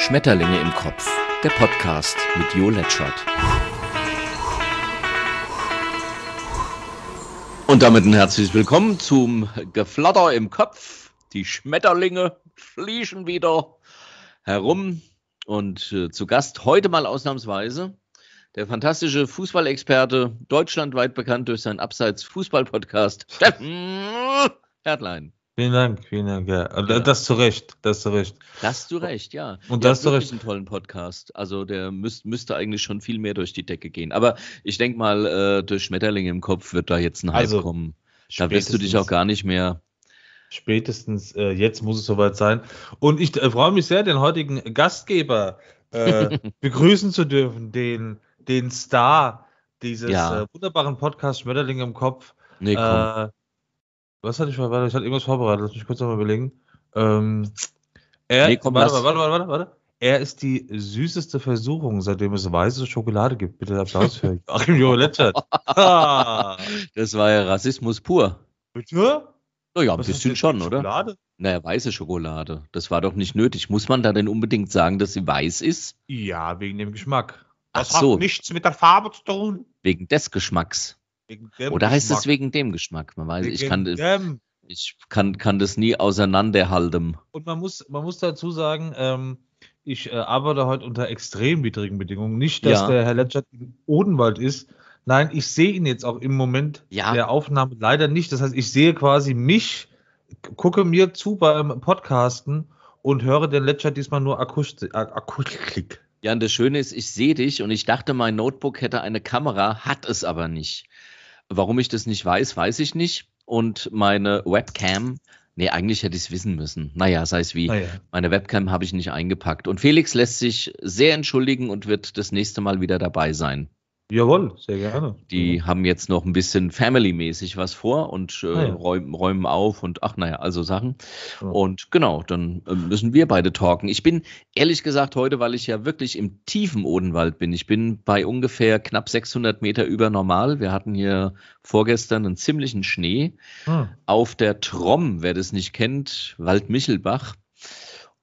Schmetterlinge im Kopf, der Podcast mit Jo Letschert. Und damit ein herzliches Willkommen zum Geflatter im Kopf. Die Schmetterlinge fließen wieder herum. Und äh, zu Gast heute mal ausnahmsweise der fantastische Fußballexperte, deutschlandweit bekannt durch seinen Abseits-Fußball-Podcast, Steffen Herdlein. Vielen Dank, vielen Dank. Ja. Also, ja. Das zu Recht, das zu Recht. Das zu Recht, ja. Und das zu Recht. ist ein tollen Podcast. Also der müsst, müsste eigentlich schon viel mehr durch die Decke gehen. Aber ich denke mal, äh, durch Schmetterlinge im Kopf wird da jetzt ein Hype also, kommen. Da wirst du dich auch gar nicht mehr. Spätestens äh, jetzt muss es soweit sein. Und ich äh, freue mich sehr, den heutigen Gastgeber äh, begrüßen zu dürfen, den, den Star dieses ja. Äh, wunderbaren Podcasts Schmetterlinge im Kopf. Nee, komm äh, was hatte ich vorbereitet? Ich hatte irgendwas vorbereitet. Lass mich kurz nochmal überlegen. Ähm, er, nee, komm, warte, warte, warte, warte, warte, Er ist die süßeste Versuchung, seitdem es weiße Schokolade gibt. Bitte Applaus für Achim Joletta. Ah. das war ja Rassismus pur. Bitte? Naja, ein bisschen schon, oder? Schokolade? Naja, weiße Schokolade. Das war doch nicht nötig. Muss man da denn unbedingt sagen, dass sie weiß ist? Ja, wegen dem Geschmack. Das Ach so. hat nichts mit der Farbe zu tun. Wegen des Geschmacks. Oder heißt Geschmack. es wegen dem Geschmack? Man weiß, wegen ich kann dem. ich kann, kann das nie auseinanderhalten. Und man muss, man muss dazu sagen, ähm, ich äh, arbeite heute unter extrem widrigen Bedingungen. Nicht, dass ja. der Herr Letschert in Odenwald ist. Nein, ich sehe ihn jetzt auch im Moment ja. der Aufnahme leider nicht. Das heißt, ich sehe quasi mich, gucke mir zu beim Podcasten und höre den Letschert diesmal nur Akustik. Akustik. Ja, und das Schöne ist, ich sehe dich und ich dachte, mein Notebook hätte eine Kamera, hat es aber nicht. Warum ich das nicht weiß, weiß ich nicht. Und meine Webcam, nee, eigentlich hätte ich es wissen müssen. Naja, sei es wie. Naja. Ah, meine Webcam habe ich nicht eingepackt. Und Felix lässt sich sehr entschuldigen und wird das nächste Mal wieder dabei sein. Jawohl, sehr gerne. Die haben jetzt noch ein bisschen family-mäßig was vor und äh, ah, ja. räumen, räumen, auf und ach naja, also Sachen. Ja. Genau. Und genau, dann äh, müssen wir beide talken. Ich bin ehrlich gesagt heute, weil ich ja wirklich im tiefen Odenwald bin, ich bin bei ungefähr knapp 600 Meter über normal. Wir hatten hier vorgestern einen ziemlichen Schnee. Ah. Auf der Tromm, wer das nicht kennt, Waldmichelbach, Michelbach,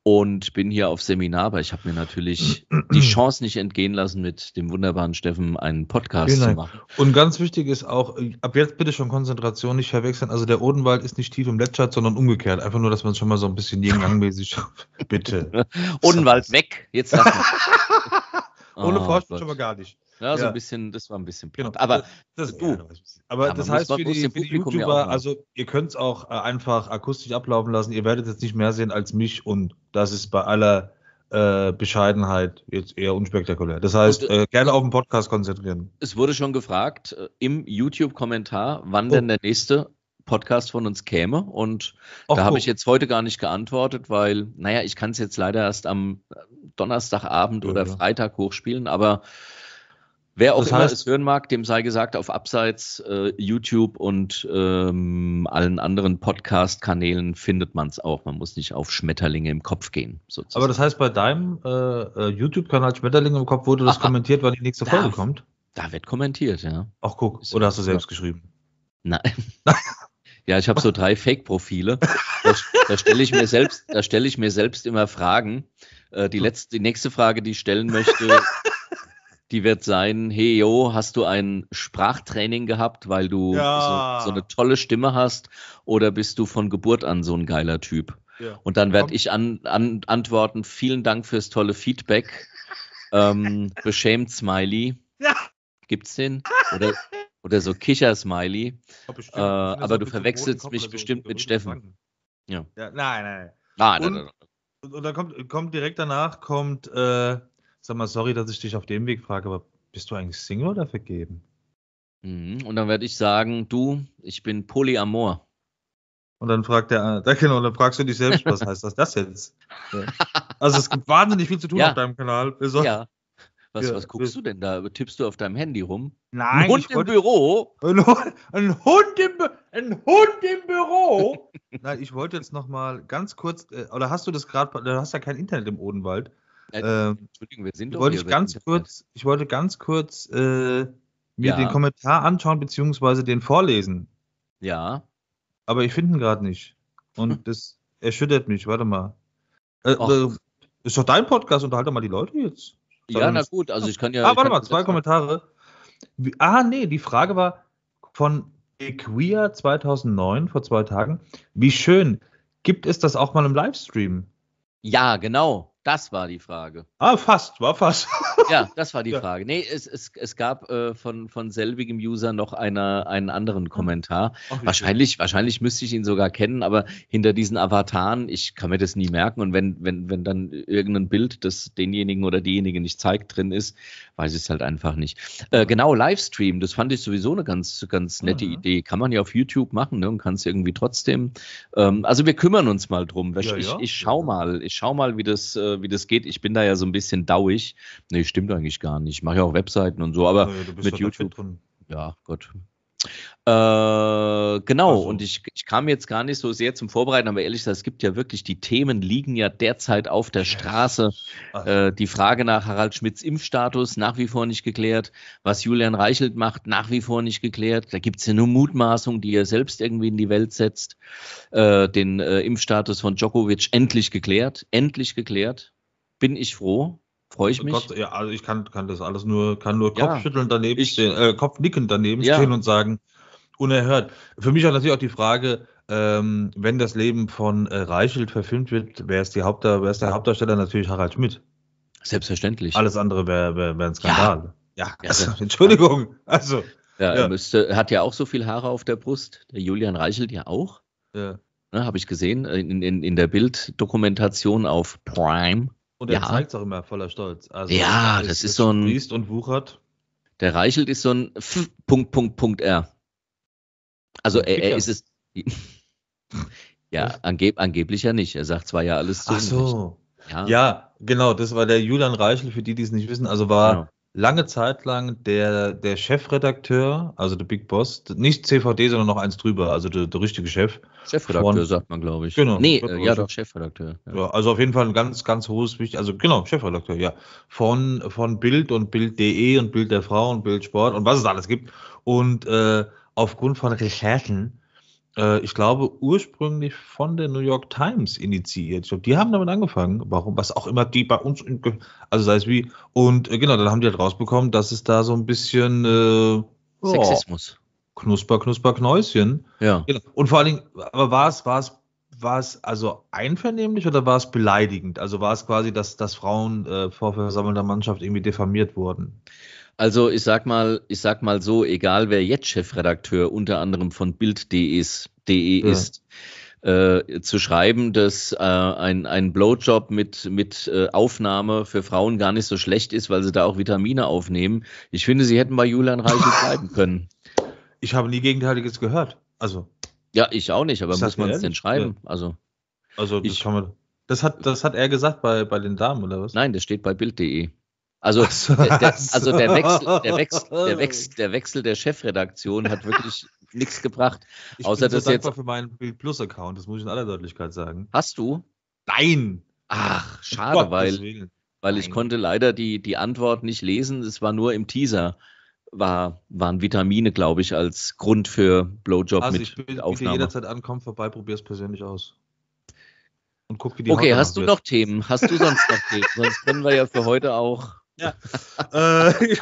und bin hier auf Seminar, aber ich habe mir natürlich die Chance nicht entgehen lassen, mit dem wunderbaren Steffen einen Podcast Vielen zu machen. Dank. Und ganz wichtig ist auch, äh, ab jetzt bitte schon Konzentration nicht verwechseln. Also der Odenwald ist nicht tief im Letschert, sondern umgekehrt. Einfach nur, dass man es schon mal so ein bisschen jengangmäßig bitte. Odenwald weg, jetzt sag Ohne oh, Vorspiel schon mal gar nicht. Ja, ne, ja. so ein bisschen, das war ein bisschen platt. Genau. Aber das, das, du, ja, das heißt für die, für die YouTuber, also ihr könnt es auch äh, einfach akustisch ablaufen lassen. Ihr werdet jetzt nicht mehr sehen als mich und das ist bei aller äh, Bescheidenheit jetzt eher unspektakulär. Das heißt, und, äh, äh gerne auf den Podcast konzentrieren. Es wurde schon gefragt äh, im YouTube-Kommentar, wann oh. denn der nächste Podcast von uns käme. Und Och, da habe oh. ich jetzt heute gar nicht geantwortet, weil, naja, ich kann es jetzt leider erst am Donnerstagabend ja, oder Freitag hochspielen, aber Wer auch das heißt, es hören mag, dem sei gesagt, auf Abseits, äh, YouTube und ähm, allen anderen Podcast-Kanälen findet man es auch. Man muss nicht auf Schmetterlinge im Kopf gehen. Sozusagen. Aber das heißt, bei deinem äh, äh YouTube-Kanal Schmetterlinge im Kopf wurde das Ach, kommentiert, wann die nächste da, Folge kommt? Da wird kommentiert, ja. Ach guck, oder hast du selbst ja. geschrieben? Nein. ja, ich habe so drei Fake-Profile. Da, da stelle ich, mir selbst, stell ich mir selbst immer Fragen. Äh, die, letzte, die nächste Frage, die ich stellen möchte, die wird sein, hey yo, hast du ein Sprachtraining gehabt, weil du ja. so, so, eine tolle Stimme hast oder bist du von Geburt an so ein geiler Typ? Ja. Und dann werde ich an, an, antworten, vielen Dank fürs tolle Feedback. ähm, beschämt Smiley. Ja. Gibt's den? Oder, oder so Kicher-Smiley. Äh, aber du verwechselst mich bestimmt mit Steffen. Ja. ja. Nein, nein, nein. Ah, nein, und, nein, nein. Und dann kommt, kommt direkt danach kommt äh, Sag mal, sorry, dass ich dich auf dem Weg frage, aber bist du eigentlich Single oder vergeben? Mhm, und dann werde ich sagen, du, ich bin Polyamor. Und dann fragt der, da äh, genau, dann fragst du dich selbst, was heißt das, das jetzt? Also es gibt wahnsinnig viel zu tun ja. auf deinem Kanal. Soll, also, ja. Was, ja. was guckst du denn da? Tippst du auf deinem Handy rum? Nein. Ein Hund im wollte, Büro? Ein, ein, Hund im, ein Hund im Büro? Nein, ich wollte jetzt nochmal ganz kurz, äh, oder hast du das gerade, du hast ja kein Internet im Odenwald. Äh, ähm, Entschuldigung, wir sind doch wollte ich ganz kurz, Ich wollte ganz kurz äh, mir ja. den Kommentar anschauen, beziehungsweise den vorlesen. Ja. Aber ich finde ihn gerade nicht. Und das erschüttert mich. Warte mal. Äh, äh, ist doch dein Podcast, unterhalte mal die Leute jetzt. Sag ja, na gut, also ich kann ja. Ah, warte mal, zwei Kommentare. Wie, ah, nee, die Frage war von Equia 2009, vor zwei Tagen. Wie schön. Gibt es das auch mal im Livestream? Ja, genau. Das war die Frage. Ah, fast, war fast. ja, das war die ja. Frage. Nee, es, es, es gab äh, von, von selbigem User noch eine, einen anderen hm. Kommentar. Ach, wahrscheinlich, wahrscheinlich müsste ich ihn sogar kennen, aber hinter diesen Avataren, ich kann mir das nie merken. Und wenn, wenn, wenn dann irgendein Bild, das denjenigen oder diejenigen nicht zeigt, drin ist, weiß ich es halt einfach nicht. Äh, genau, Livestream, das fand ich sowieso eine ganz, ganz nette mhm. Idee. Kann man ja auf YouTube machen ne, und kann es irgendwie trotzdem. Ähm, also wir kümmern uns mal drum. Ich, ja, ja. ich, ich schau mal, ich schau mal, wie das. Äh, wie das geht. Ich bin da ja so ein bisschen dauig. Nee, stimmt eigentlich gar nicht. Ich mache ja auch Webseiten und so, aber ja, mit YouTube. Ja, Gott, äh, genau, also. und ich, ich kam jetzt gar nicht so sehr zum Vorbereiten, aber ehrlich gesagt, es gibt ja wirklich, die Themen liegen ja derzeit auf der Straße. Also. Äh, die Frage nach Harald Schmidts Impfstatus nach wie vor nicht geklärt, was Julian Reichelt macht, nach wie vor nicht geklärt. Da gibt es ja nur Mutmaßungen, die er selbst irgendwie in die Welt setzt. Äh, den äh, Impfstatus von Djokovic endlich geklärt, endlich geklärt. Bin ich froh, Freue ich oh mich. Gott, ja, also ich kann, kann das alles nur, kann nur ja, daneben ich, stehen, äh, Kopfnicken daneben ja. stehen und sagen, unerhört. Für mich auch natürlich auch die Frage, ähm, wenn das Leben von äh, Reichelt verfilmt wird, wer ist, die Hauptdar wer ist der Hauptdarsteller? Natürlich Harald Schmidt. Selbstverständlich. Alles andere wäre wär, wär ein Skandal. Ja, ja also, Entschuldigung. Also, ja, Er müsste, hat ja auch so viel Haare auf der Brust. Der Julian Reichelt ja auch. Ja. Ne, Habe ich gesehen äh, in, in, in der Bilddokumentation auf Prime. Und er ja. zeigt es auch immer voller Stolz. Also, ja, das, das ist so ein. Sprießt und wuchert. Der Reichelt ist so ein F Punkt, Punkt, Punkt R. Also er, er, ist es. ja, angeb angeblich ja nicht. Er sagt zwar ja alles zu. Ach so. Ja. ja. genau, das war der Julian Reichel, für die, die es nicht wissen. Also war genau lange Zeit lang der, der Chefredakteur, also der Big Boss, nicht CVD, sondern noch eins drüber, also der, der richtige Chef. Chefredakteur von, sagt man, glaube ich. Genau. Nee, äh, ja, doch, Chefredakteur. Ja. Ja, also auf jeden Fall ein ganz, ganz hohes, wichtig, also genau, Chefredakteur, ja. Von, von Bild und Bild.de und Bild der Frau und Bild Sport und was es alles gibt. Und äh, aufgrund von Recherchen äh, ich glaube, ursprünglich von der New York Times initiiert. Ich glaube, die haben damit angefangen, warum, was auch immer die bei uns, also sei es wie, und äh, genau, dann haben die halt rausbekommen, dass es da so ein bisschen äh, Sexismus. knusper, knusper, Knäuschen. Ja. Genau. Und vor allen Dingen, aber war es, war es war es also einvernehmlich oder war es beleidigend? Also war es quasi, dass, dass Frauen äh, vor versammelter Mannschaft irgendwie diffamiert wurden? Also ich sag mal, ich sag mal so, egal wer jetzt Chefredakteur unter anderem von Bild.de ist, de ja. ist äh, zu schreiben, dass äh, ein, ein Blowjob mit, mit äh, Aufnahme für Frauen gar nicht so schlecht ist, weil sie da auch Vitamine aufnehmen. Ich finde, sie hätten bei Julian Reichel bleiben können. Ich habe nie Gegenteiliges gehört. Also. Ja, ich auch nicht, aber muss man es denn schreiben? Ja. Also, also das ich, kann man. Das hat, das hat er gesagt bei, bei den Damen, oder was? Nein, das steht bei Bild.de. Also, so, der, also der Wechsel, der, Wechsel, der, Wechsel, der Wechsel der Chefredaktion hat wirklich nichts gebracht. Ich außer bin so dankbar jetzt für meinen Bild Plus Account, das muss ich in aller Deutlichkeit sagen. Hast du? Nein. Ach, schade, Gott, weil, weil ich konnte leider die, die Antwort nicht lesen. Es war nur im Teaser war, waren Vitamine, glaube ich, als Grund für Blowjob also mit ich bin, Aufnahme. jederzeit ankommt, vorbei, es persönlich aus. Und guck, wie die Okay, Haut hast du noch Themen? Hast du sonst noch Themen? sonst können wir ja für heute auch ja. äh,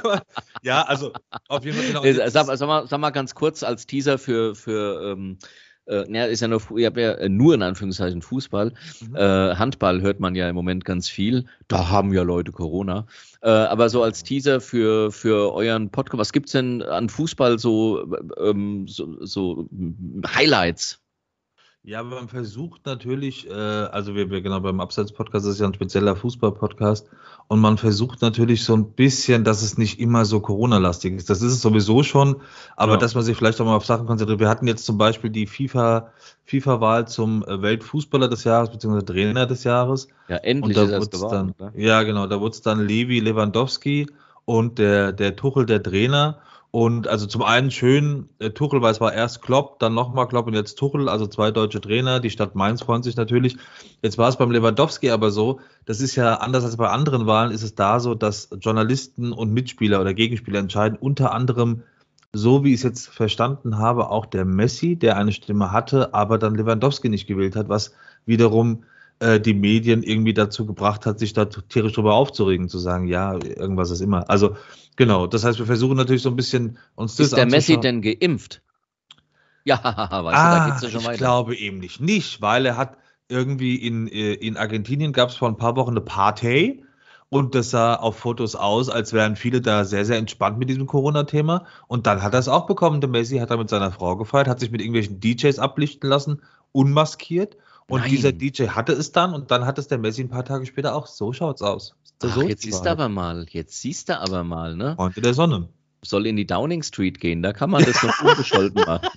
ja, also auf jeden Fall. Genau. Äh, sag, sag, mal, sag mal ganz kurz als Teaser für, für ähm, äh, ja, ist ja nur, ich habe ja äh, nur in Anführungszeichen Fußball. Mhm. Äh, Handball hört man ja im Moment ganz viel. Da haben ja Leute Corona. Äh, aber so als Teaser für, für euren Podcast, was gibt's denn an Fußball so, ähm, so, so hm, Highlights? Ja, aber man versucht natürlich, äh, also wir, wir genau beim Abseits-Podcast ist ja ein spezieller Fußball-Podcast und man versucht natürlich so ein bisschen, dass es nicht immer so Corona-lastig ist. Das ist es sowieso schon, aber ja. dass man sich vielleicht auch mal auf Sachen konzentriert. Wir hatten jetzt zum Beispiel die FIFA, FIFA-Wahl zum äh, Weltfußballer des Jahres beziehungsweise Trainer des Jahres. Ja, endlich und da ist das geworden, dann, ne? Ja, genau, da wurde es dann Levi Lewandowski und der, der Tuchel der Trainer. Und also zum einen schön äh, Tuchel, weil es war erst Klopp, dann nochmal Klopp und jetzt Tuchel, also zwei deutsche Trainer, die Stadt Mainz freut sich natürlich. Jetzt war es beim Lewandowski aber so, das ist ja anders als bei anderen Wahlen, ist es da so, dass Journalisten und Mitspieler oder Gegenspieler entscheiden, unter anderem so wie ich es jetzt verstanden habe, auch der Messi, der eine Stimme hatte, aber dann Lewandowski nicht gewählt hat, was wiederum äh, die Medien irgendwie dazu gebracht hat, sich da tierisch drüber aufzuregen, zu sagen, ja, irgendwas ist immer. Also genau, das heißt, wir versuchen natürlich so ein bisschen uns das Ist der Messi denn geimpft? Ja, weißt ah, du, da ah, geht's ja schon weiter. Ich glaube eben nicht, nicht, weil er hat irgendwie in, äh, in Argentinien gab es vor ein paar Wochen eine Party und das sah auf Fotos aus, als wären viele da sehr, sehr entspannt mit diesem Corona-Thema. Und dann hat er es auch bekommen. Der Messi hat da mit seiner Frau gefeiert, hat sich mit irgendwelchen DJs ablichten lassen, unmaskiert und Nein. dieser DJ hatte es dann und dann hat es der Messi ein paar Tage später auch. So schaut's aus. Ach, so jetzt siehst du aber mal, jetzt siehst du aber mal, ne? Freunde der Sonne. Soll in die Downing Street gehen, da kann man das noch unbescholten machen.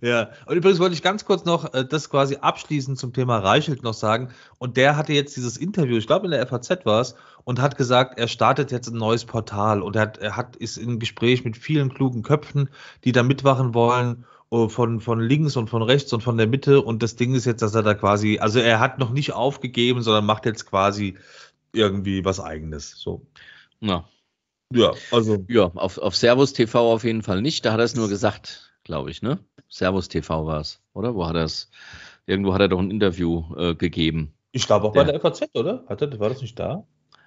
Ja, und übrigens wollte ich ganz kurz noch äh, das quasi abschließend zum Thema Reichelt noch sagen. Und der hatte jetzt dieses Interview, ich glaube in der FAZ war es, und hat gesagt, er startet jetzt ein neues Portal und er hat, er hat ist im Gespräch mit vielen klugen Köpfen, die da mitmachen wollen. Äh, von, von links und von rechts und von der Mitte. Und das Ding ist jetzt, dass er da quasi, also er hat noch nicht aufgegeben, sondern macht jetzt quasi irgendwie was eigenes. So. Ja. Ja, also. Ja, auf, auf Servus TV auf jeden Fall nicht. Da hat er es nur gesagt, glaube ich, ne? Servus TV war es, oder? Wo hat er es? Irgendwo hat er doch ein Interview äh, gegeben. Ich glaube auch der, bei der FAZ, oder? Hat er, war das nicht da?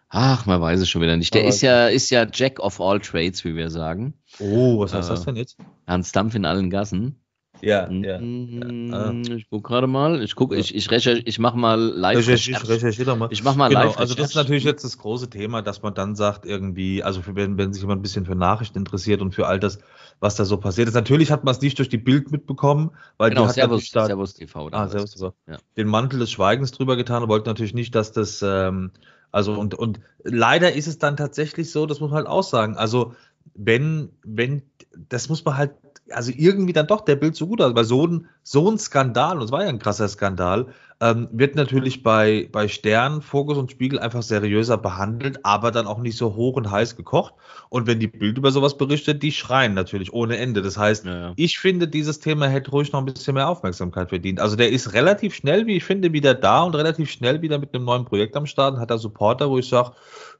Ach, man weiß es schon wieder nicht. Der ist ja, ist ja Jack of all trades, wie wir sagen. Oh, was heißt äh, das denn jetzt? Hans Dampf in allen Gassen. Ja, mm, ja. Mm, ah. Ich gucke gerade mal. Ich gucke, ich, ich, recherch, ich mache mal live. Ich, Recherchiere recherchier doch mal. Ich mache mal genau, live. Also, das ist natürlich jetzt das große Thema, dass man dann sagt, irgendwie, also wenn, wenn sich jemand ein bisschen für Nachrichten interessiert und für all das, was da so passiert ist. Natürlich hat man es nicht durch die Bild mitbekommen, weil genau, die hat Servus, natürlich da, Servus TV. Ah, Servus Ja. Den Mantel des Schweigens drüber getan und wollte natürlich nicht, dass das. Ähm, also und, und leider ist es dann tatsächlich so, das muss man halt auch sagen. Also wenn, wenn, das muss man halt, also irgendwie dann doch der Bild so gut aus. weil so ein, so ein Skandal, und es war ja ein krasser Skandal, ähm, wird natürlich bei, bei Stern, Fokus und Spiegel einfach seriöser behandelt, aber dann auch nicht so hoch und heiß gekocht. Und wenn die Bild über sowas berichtet, die schreien natürlich ohne Ende. Das heißt, ja, ja. ich finde, dieses Thema hätte ruhig noch ein bisschen mehr Aufmerksamkeit verdient. Also der ist relativ schnell, wie ich finde, wieder da und relativ schnell wieder mit einem neuen Projekt am Start und hat da Supporter, wo ich sage,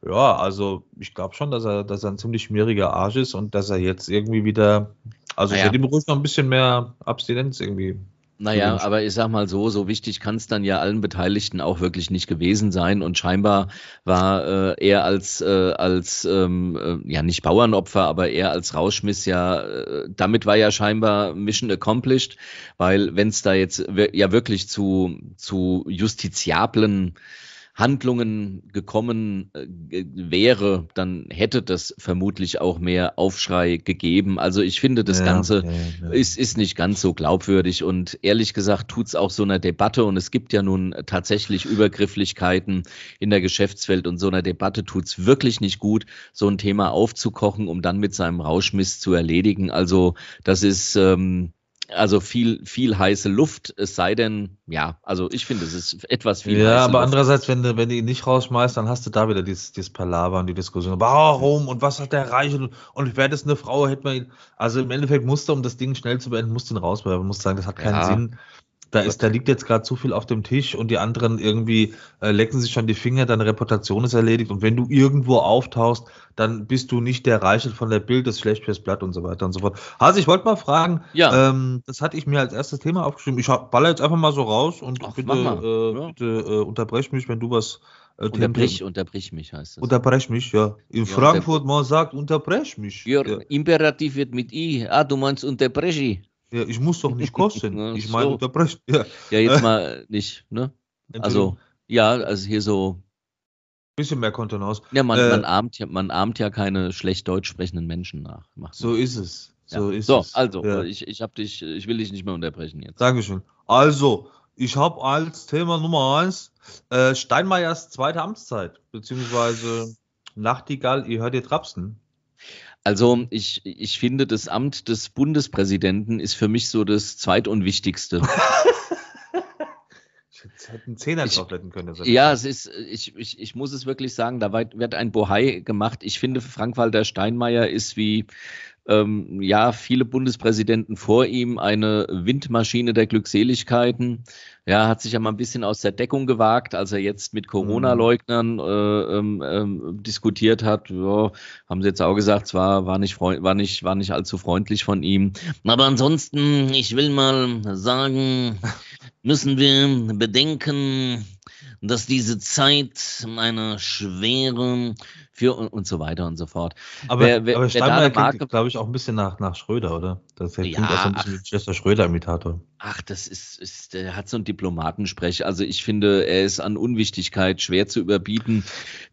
ja, also ich glaube schon, dass er, dass er ein ziemlich schmieriger Arsch ist und dass er jetzt irgendwie wieder also naja. ich hätte ihm ruhig noch ein bisschen mehr Abstinenz irgendwie naja, aber ich sag mal so, so wichtig kann es dann ja allen Beteiligten auch wirklich nicht gewesen sein. Und scheinbar war äh, er als, äh, als ähm, äh, ja nicht Bauernopfer, aber er als Rauschmiss ja, äh, damit war ja scheinbar Mission accomplished, weil wenn es da jetzt ja wirklich zu, zu justiziablen Handlungen gekommen äh, wäre, dann hätte das vermutlich auch mehr Aufschrei gegeben. Also ich finde, das ja, Ganze okay, ja. Ist, ist nicht ganz so glaubwürdig und ehrlich gesagt tut es auch so einer Debatte und es gibt ja nun tatsächlich Übergrifflichkeiten in der Geschäftswelt und so einer Debatte tut es wirklich nicht gut, so ein Thema aufzukochen, um dann mit seinem Rauschmiss zu erledigen. Also das ist ähm, also viel, viel heiße Luft, es sei denn, ja, also ich finde, es ist etwas viel. Ja, aber Luft. andererseits, wenn du, wenn du ihn nicht rausschmeißt, dann hast du da wieder dieses, dieses Palaver und die Diskussion. Warum und was hat der erreicht und, wäre das eine Frau, hätte man ihn. Also im Endeffekt musste, um das Ding schnell zu beenden, musste du ihn rauswerfen, musst sagen, das hat keinen ja. Sinn da, ist, da liegt jetzt gerade zu viel auf dem Tisch und die anderen irgendwie äh, lecken sich schon die Finger, deine Reputation ist erledigt und wenn du irgendwo auftauchst, dann bist du nicht der Reichel von der Bild, das schlecht fürs Blatt und so weiter und so fort. Hase, ich wollte mal fragen, ja. Ähm, das hatte ich mir als erstes Thema aufgeschrieben. Ich baller jetzt einfach mal so raus und Ach, bitte, äh, ja. bitte äh, unterbrech mich, wenn du was äh, unterbrech, unterbrech mich heißt es. Unterbrech mich, ja. In ja, Frankfurt, man sagt, unterbrech mich. Ja, ja. Imperativ wird mit I. Ah, du meinst unterbrechi. Ja, ich muss doch nicht kosten. ja, ne, ich meine, so. unterbrechen. Ja. ja, jetzt mal nicht, ne? Also, ja, also hier so. Ein Bisschen mehr Kontenance. Ja, man, äh, man, ahmt ja, man ahmt ja keine schlecht deutsch sprechenden Menschen nach. Macht so ist es. So, ja. ist so also, ja. ich, ich, hab dich, ich will dich nicht mehr unterbrechen jetzt. Dankeschön. Also, ich habe als Thema Nummer eins äh, Steinmeiers zweite Amtszeit, beziehungsweise Nachtigall, ihr hört ihr Trapsen. Also ich, ich finde, das Amt des Bundespräsidenten ist für mich so das zweitunwichtigste. ich hätte einen Zehner ich, drauf retten können. Ja, es ist, ich, ich, ich muss es wirklich sagen, da wird ein Bohai gemacht. Ich finde, Frank-Walter Steinmeier ist wie ähm, ja, viele Bundespräsidenten vor ihm, eine Windmaschine der Glückseligkeiten. Ja, hat sich ja mal ein bisschen aus der Deckung gewagt, als er jetzt mit Corona-Leugnern mhm. äh, ähm, ähm, diskutiert hat. Ja, haben sie jetzt auch gesagt, zwar war, nicht war, nicht, war nicht allzu freundlich von ihm. Aber ansonsten, ich will mal sagen, müssen wir bedenken, dass diese Zeit meiner schweren für und, und so weiter und so fort. Aber, wer, wer, aber Steinmeier klingt, glaube ich, auch ein bisschen nach, nach Schröder, oder? Das klingt ja, auch so ein bisschen ach, Chester Schröder-Imitator. Ach, das ist, ist, der hat so einen Diplomatensprech. Also ich finde, er ist an Unwichtigkeit schwer zu überbieten.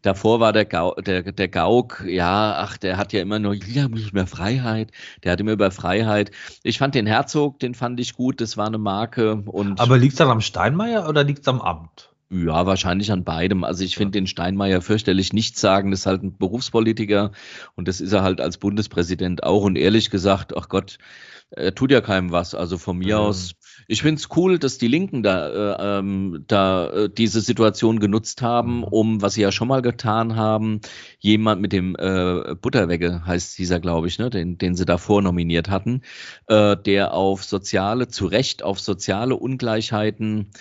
Davor war der, Gau, der, der Gauk, ja, ach, der hat ja immer nur, ja, nicht mehr Freiheit. Der hat immer über Freiheit. Ich fand den Herzog, den fand ich gut, das war eine Marke. Und aber liegt es dann am Steinmeier oder liegt es am Amt? Ja, wahrscheinlich an beidem. Also ich finde ja. den Steinmeier fürchterlich nichts sagen. Das ist halt ein Berufspolitiker und das ist er halt als Bundespräsident auch. Und ehrlich gesagt, ach Gott, er tut ja keinem was. Also von mir mhm. aus, ich finde es cool, dass die Linken da, äh, ähm, da äh, diese Situation genutzt haben, mhm. um, was sie ja schon mal getan haben, jemand mit dem äh, Butterwege heißt dieser, glaube ich, ne, den, den sie davor nominiert hatten, äh, der auf soziale, zu Recht auf soziale Ungleichheiten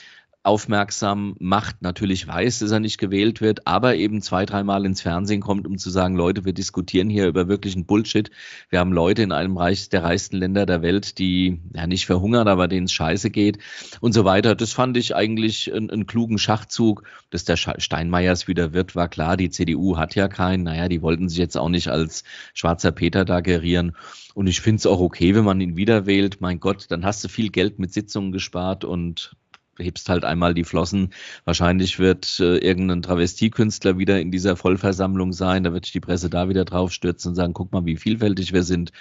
aufmerksam macht. Natürlich weiß, dass er nicht gewählt wird, aber eben zwei, dreimal ins Fernsehen kommt, um zu sagen, Leute, wir diskutieren hier über wirklichen Bullshit. Wir haben Leute in einem Reich, der reichsten Länder der Welt, die ja nicht verhungern, aber denen es scheiße geht und so weiter. Das fand ich eigentlich einen, einen klugen Schachzug. Dass der Steinmeiers wieder wird, war klar. Die CDU hat ja keinen. Naja, die wollten sich jetzt auch nicht als schwarzer Peter da gerieren. Und ich finde es auch okay, wenn man ihn wieder wählt. Mein Gott, dann hast du viel Geld mit Sitzungen gespart und hebst halt einmal die Flossen. Wahrscheinlich wird äh, irgendein Travestiekünstler wieder in dieser Vollversammlung sein. Da wird sich die Presse da wieder drauf stürzen und sagen, guck mal, wie vielfältig wir sind.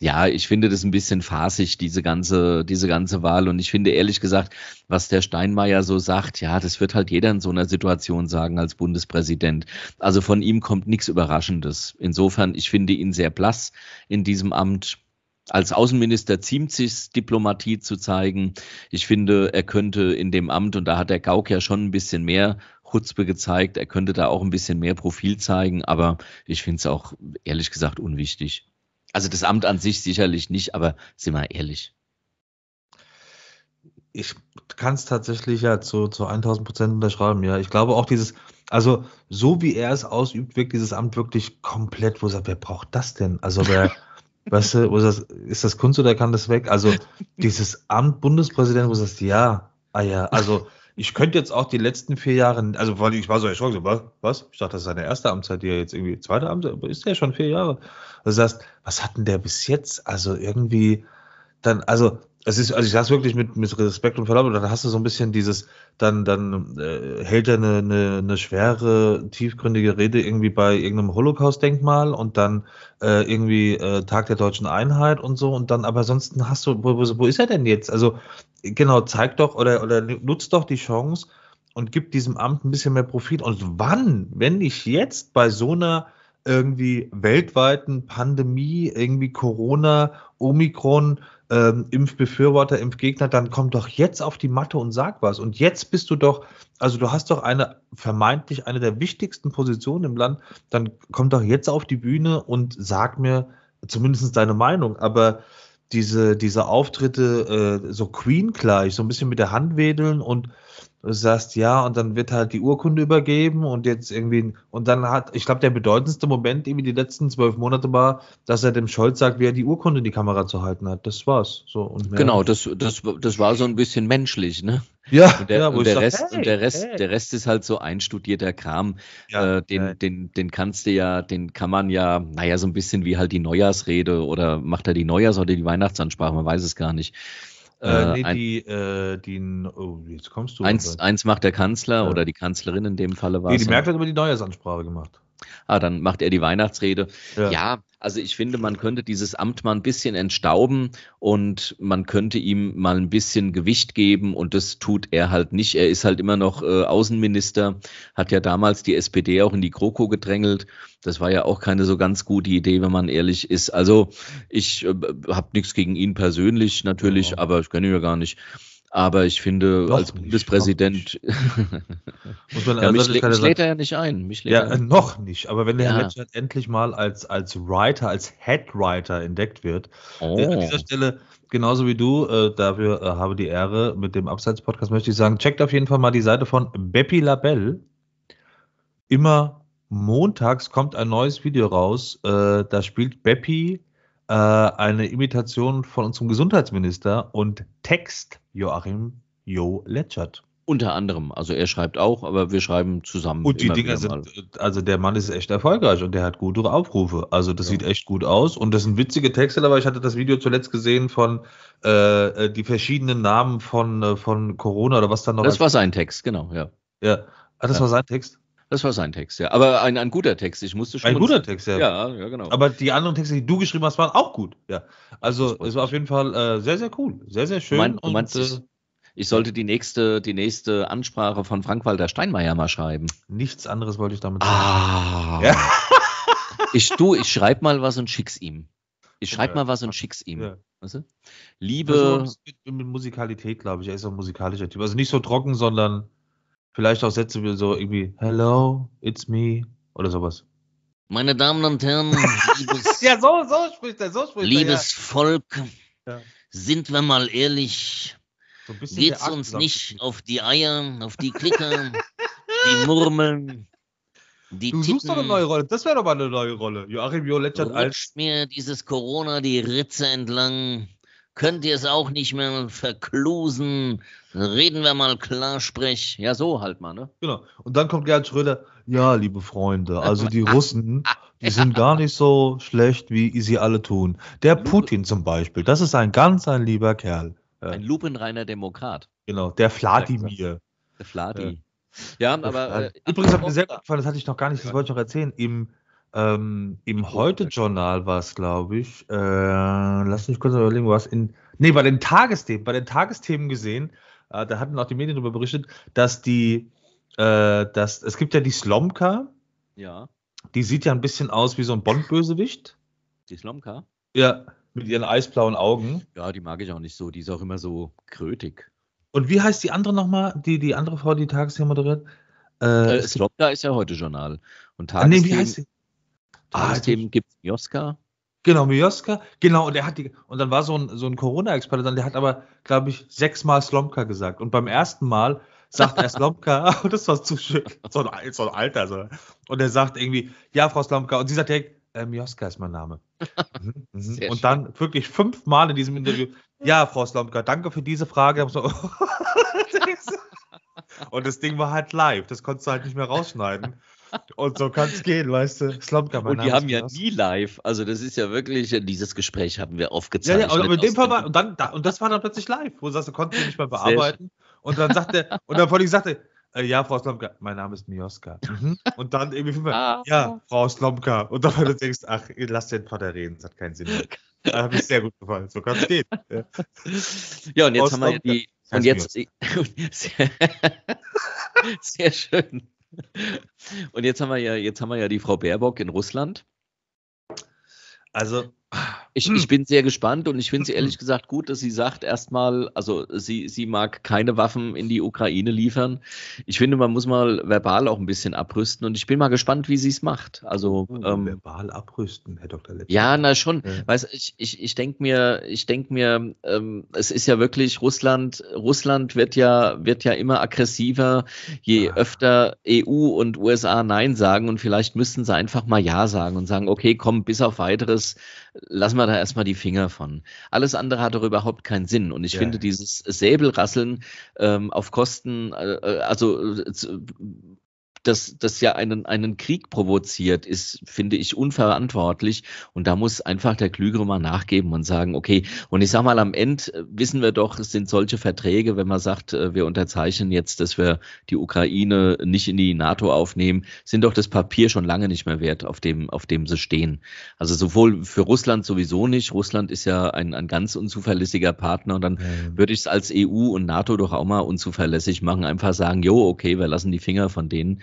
Ja, ich finde das ein bisschen fasig, diese ganze, diese ganze Wahl. Und ich finde ehrlich gesagt, was der Steinmeier so sagt, ja, das wird halt jeder in so einer Situation sagen als Bundespräsident. Also von ihm kommt nichts Überraschendes. Insofern, ich finde ihn sehr blass in diesem Amt als Außenminister ziemt sich Diplomatie zu zeigen. Ich finde, er könnte in dem Amt, und da hat der Gauk ja schon ein bisschen mehr Hutzpe gezeigt, er könnte da auch ein bisschen mehr Profil zeigen, aber ich finde es auch ehrlich gesagt unwichtig. Also das Amt an sich sicherlich nicht, aber sind wir ehrlich. Ich kann es tatsächlich ja zu, zu 1000 Prozent unterschreiben, ja. Ich glaube auch dieses, also so wie er es ausübt, wirkt dieses Amt wirklich komplett, wo er sagt, wer braucht das denn? Also wer. Weißt du, das, ist das Kunst oder kann das weg? Also dieses Amt Bundespräsident, wo du sagst, ja, ah ja, also ich könnte jetzt auch die letzten vier Jahre, also vor ich war so erschrocken, so, was, Ich dachte, das ist seine erste Amtszeit, die er jetzt irgendwie, zweite Amtszeit, aber ist ja schon vier Jahre. Also, du sagst, was hat denn der bis jetzt? Also irgendwie, dann, also es ist, also ich sage es wirklich mit, mit Respekt und Verlaub, und dann hast du so ein bisschen dieses, dann, dann äh, hält er eine, eine, eine schwere, tiefgründige Rede irgendwie bei irgendeinem Holocaust-Denkmal und dann äh, irgendwie äh, Tag der deutschen Einheit und so und dann, aber ansonsten hast du, wo, wo, wo ist er denn jetzt? Also genau, zeig doch oder, oder nutzt doch die Chance und gib diesem Amt ein bisschen mehr Profit. Und wann, wenn ich jetzt bei so einer irgendwie weltweiten Pandemie, irgendwie Corona, Omikron, ähm, Impfbefürworter, Impfgegner, dann komm doch jetzt auf die Matte und sag was. Und jetzt bist du doch, also du hast doch eine vermeintlich eine der wichtigsten Positionen im Land, dann komm doch jetzt auf die Bühne und sag mir zumindest deine Meinung. Aber diese, diese Auftritte äh, so Queen gleich, so ein bisschen mit der Hand wedeln und du sagst ja und dann wird halt die Urkunde übergeben und jetzt irgendwie und dann hat, ich glaube, der bedeutendste Moment irgendwie die letzten zwölf Monate war, dass er dem Scholz sagt, wie er die Urkunde in die Kamera zu halten hat. Das war's. So und genau, das, das, das war so ein bisschen menschlich, ne? Ja. Und der, ja, und der sag, Rest, hey, und der Rest, hey. der Rest ist halt so einstudierter Kram. Ja, äh, den, hey. den, den kannst du ja, den kann man ja, naja, so ein bisschen wie halt die Neujahrsrede oder macht er die Neujahrs- oder die Weihnachtsansprache, man weiß es gar nicht. Äh, äh, nee, ein, die, äh, die, oh, jetzt kommst du. Eins, eins macht der Kanzler ja. oder die Kanzlerin in dem Falle war. Nee, die Merkel hat über die Neujahrsansprache gemacht. Ah, dann macht er die Weihnachtsrede. Ja. ja. also ich finde, man könnte dieses Amt mal ein bisschen entstauben und man könnte ihm mal ein bisschen Gewicht geben und das tut er halt nicht. Er ist halt immer noch äh, Außenminister, hat ja damals die SPD auch in die Kroko gedrängelt. Das war ja auch keine so ganz gute Idee, wenn man ehrlich ist. Also ich äh, habe nichts gegen ihn persönlich natürlich, ja. aber ich kenne ihn ja gar nicht. Aber ich finde, noch als Bundespräsident. Muss man ja, mich, lä mich lädt er ja nicht ein. Mich lädt ja, er äh, noch nicht. Aber wenn der ja. Herr Letschert endlich mal als, als Writer, als Headwriter entdeckt wird, oh. an dieser Stelle, genauso wie du, äh, dafür äh, habe die Ehre, mit dem Abseits-Podcast möchte ich sagen, checkt auf jeden Fall mal die Seite von Beppi Labelle. Immer montags kommt ein neues Video raus. Äh, da spielt Beppi äh, eine Imitation von unserem Gesundheitsminister und Text Joachim Jo Letschert. Unter anderem, also er schreibt auch, aber wir schreiben zusammen. Und die Dinger sind, also der Mann ist echt erfolgreich und der hat gute Aufrufe. Also das ja. sieht echt gut aus und das sind witzige Texte, aber ich hatte das Video zuletzt gesehen von äh, äh die verschiedenen Namen von, äh, von Corona oder was dann noch. Das war sein Text, genau, ja. Ja, ah, das ja. war sein Text? Das war sein Text, ja. Aber ein, ein guter Text. Ich musste schon. Ein guter Text, ja. ja. Ja, genau. Aber die anderen Texte, die du geschrieben hast, waren auch gut. Ja. Also es war auf jeden Fall äh, sehr, sehr cool. Sehr, sehr schön. Mein, und, meinst, äh, ich sollte die nächste, die nächste Ansprache von Frank-Walter Steinmeier mal schreiben. Nichts anderes wollte ich damit ah. sagen. Ah. Ja. Ich, du, ich schreib mal was und schick's ihm. Ich schreib ja. mal was und schick's ihm. Ja. Weißt du? Liebe. Also, mit, mit Musikalität, glaube ich. Er ist ein musikalischer Typ. Also nicht so trocken, sondern Vielleicht auch Sätze wie so irgendwie Hello, it's me oder sowas. Meine Damen und Herren, liebes, ja, so, so spricht er, so spricht liebes er, ja. Volk, ja. sind wir mal ehrlich, so es uns nicht auf die Eier, auf die Klicker, die Murmeln, die Du Tippen, suchst doch eine neue Rolle, das wäre doch mal eine neue Rolle. Joachim Violetschert als... mir dieses Corona die Ritze entlang Könnt ihr es auch nicht mehr verklusen? Reden wir mal Klarsprech. Ja, so halt mal, ne? Genau. Und dann kommt Gerhard Schröder, ja, liebe Freunde, also die Russen, die sind gar nicht so schlecht, wie sie alle tun. Der Putin zum Beispiel, das ist ein ganz ein lieber Kerl. Äh, ein lupenreiner Demokrat. Genau, der Vladimir. Der Fladi. Äh, ja, aber. Äh, Übrigens hat mir sehr gut gefallen, das hatte ich noch gar nicht, das wollte ich noch erzählen. Im ähm, Im Heute-Journal war es, glaube ich. Äh, lass mich kurz überlegen, was in. Nee, bei den Tagesthemen, bei den Tagesthemen gesehen, äh, da hatten auch die Medien darüber berichtet, dass die, äh, dass es gibt ja die Slomka. Ja. Die sieht ja ein bisschen aus wie so ein Bond-Bösewicht. Die Slomka? Ja, mit ihren eisblauen Augen. Ja, die mag ich auch nicht so. Die ist auch immer so krötig. Und wie heißt die andere nochmal, die, die andere Frau, die Tagesthemen moderiert? Äh, äh Slomka ist ja heute Journal. Und Tagesthemen. Ah, nee, wie heißt sie? Ah, dem gibt es Mioska. Genau, Mioska. Genau, und er hat die, und dann war so ein, so ein Corona-Experte dann, der hat aber, glaube ich, sechsmal Slomka gesagt. Und beim ersten Mal sagt er Slomka, oh, das war zu schön. So ein, so ein Alter. So. Ne? Und er sagt irgendwie, ja, Frau Slomka. Und sie sagt direkt, äh, Mioska ist mein Name. Mhm, mhm. Und dann wirklich fünfmal in diesem Interview, ja, Frau Slomka, danke für diese Frage. Und das Ding war halt live, das konntest du halt nicht mehr rausschneiden. Und so kann es gehen, weißt du. Slomka, mein Und die haben ja nie live. Also das ist ja wirklich, äh, dieses Gespräch haben wir aufgezeichnet. Ja, ja, aber in dem Fall war, und, dann, und das war dann plötzlich live, wo du sagst, du konntest ihn nicht mehr bearbeiten. Und dann sagte, er, und dann vorhin sagte, äh, ja, Frau Slomka, mein Name ist Mioska. Mhm. Und dann irgendwie fünfmal, ah. ja, Frau Slomka. Und dann du denkst, ach, lass den Vater reden, das hat keinen Sinn mehr. Da habe ich sehr gut gefallen, so kann es gehen. Ja. ja, und jetzt Frau haben Slomka. wir die, und jetzt, sehr, sehr schön. Und jetzt haben wir ja, jetzt haben wir ja die Frau Baerbock in Russland. Also ich, hm. ich bin sehr gespannt und ich finde es hm. ehrlich gesagt gut, dass sie sagt erstmal, also sie, sie mag keine Waffen in die Ukraine liefern. Ich finde, man muss mal verbal auch ein bisschen abrüsten und ich bin mal gespannt, wie sie es macht. Also oh, ähm, verbal abrüsten, Herr Dr. Letz. Ja, na schon. Ja. Weiß ich, ich, ich denke mir, ich denke mir, ähm, es ist ja wirklich Russland. Russland wird ja wird ja immer aggressiver, je ja. Ah. öfter EU und USA Nein sagen und vielleicht müssten sie einfach mal Ja sagen und sagen, okay, komm, bis auf weiteres lassen wir da erstmal die Finger von. Alles andere hat doch überhaupt keinen Sinn. Und ich ja. finde dieses Säbelrasseln ähm, auf Kosten, äh, äh also äh, das, das ja einen, einen Krieg provoziert, ist, finde ich, unverantwortlich. Und da muss einfach der Klügere mal nachgeben und sagen, okay, und ich sag mal, am Ende äh, wissen wir doch, es sind solche Verträge, wenn man sagt, äh, wir unterzeichnen jetzt, dass wir die Ukraine nicht in die NATO aufnehmen, sind doch das Papier schon lange nicht mehr wert, auf dem, auf dem sie stehen. Also sowohl für Russland sowieso nicht. Russland ist ja ein, ein ganz unzuverlässiger Partner und dann ja. würde ich es als EU und NATO doch auch mal unzuverlässig machen, einfach sagen, jo, okay, wir lassen die Finger von denen.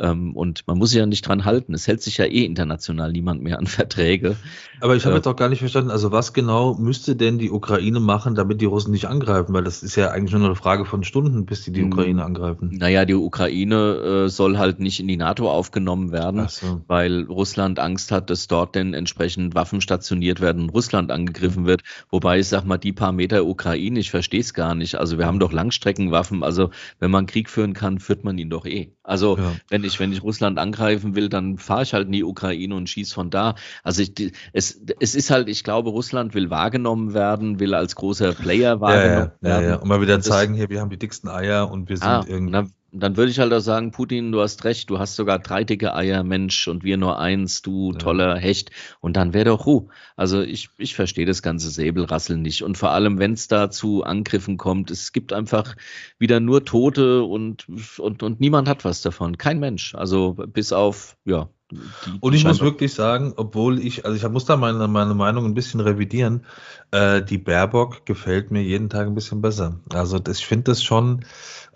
Ähm, und man muss sich ja nicht dran halten. Es hält sich ja eh international niemand mehr an Verträge. Aber ich habe äh, jetzt auch gar nicht verstanden, also was genau müsste denn die Ukraine machen, damit die Russen nicht angreifen? Weil das ist ja eigentlich nur eine Frage von Stunden, bis die die hm. Ukraine angreifen. Naja, die Ukraine äh, soll halt nicht in die NATO aufgenommen werden, so. weil Russland Angst hat, dass dort denn entsprechend Waffen stationiert werden und Russland angegriffen wird. Wobei ich sag mal, die paar Meter Ukraine, ich verstehe es gar nicht. Also wir haben doch Langstreckenwaffen. Also wenn man Krieg führen kann, führt man ihn doch eh. Also ja. wenn ich ich, wenn ich Russland angreifen will, dann fahre ich halt in die Ukraine und schieße von da. Also ich, es, es ist halt, ich glaube, Russland will wahrgenommen werden, will als großer Player wahrgenommen ja, ja, werden. Ja, ja. Und mal wieder und zeigen, das, hier, wir haben die dicksten Eier und wir sind ah, irgendwie. Na, dann würde ich halt auch sagen, Putin, du hast recht, du hast sogar drei dicke Eier, Mensch, und wir nur eins, du ja. toller Hecht. Und dann wäre doch Ruhe. Also ich, ich verstehe das ganze Säbelrasseln nicht. Und vor allem, wenn es da zu Angriffen kommt, es gibt einfach wieder nur Tote und, und, und niemand hat was davon. Kein Mensch. Also bis auf, ja, die, und ich muss wirklich sagen, obwohl ich, also ich muss da meine, meine Meinung ein bisschen revidieren, äh, die Baerbock gefällt mir jeden Tag ein bisschen besser. Also das, ich finde das schon,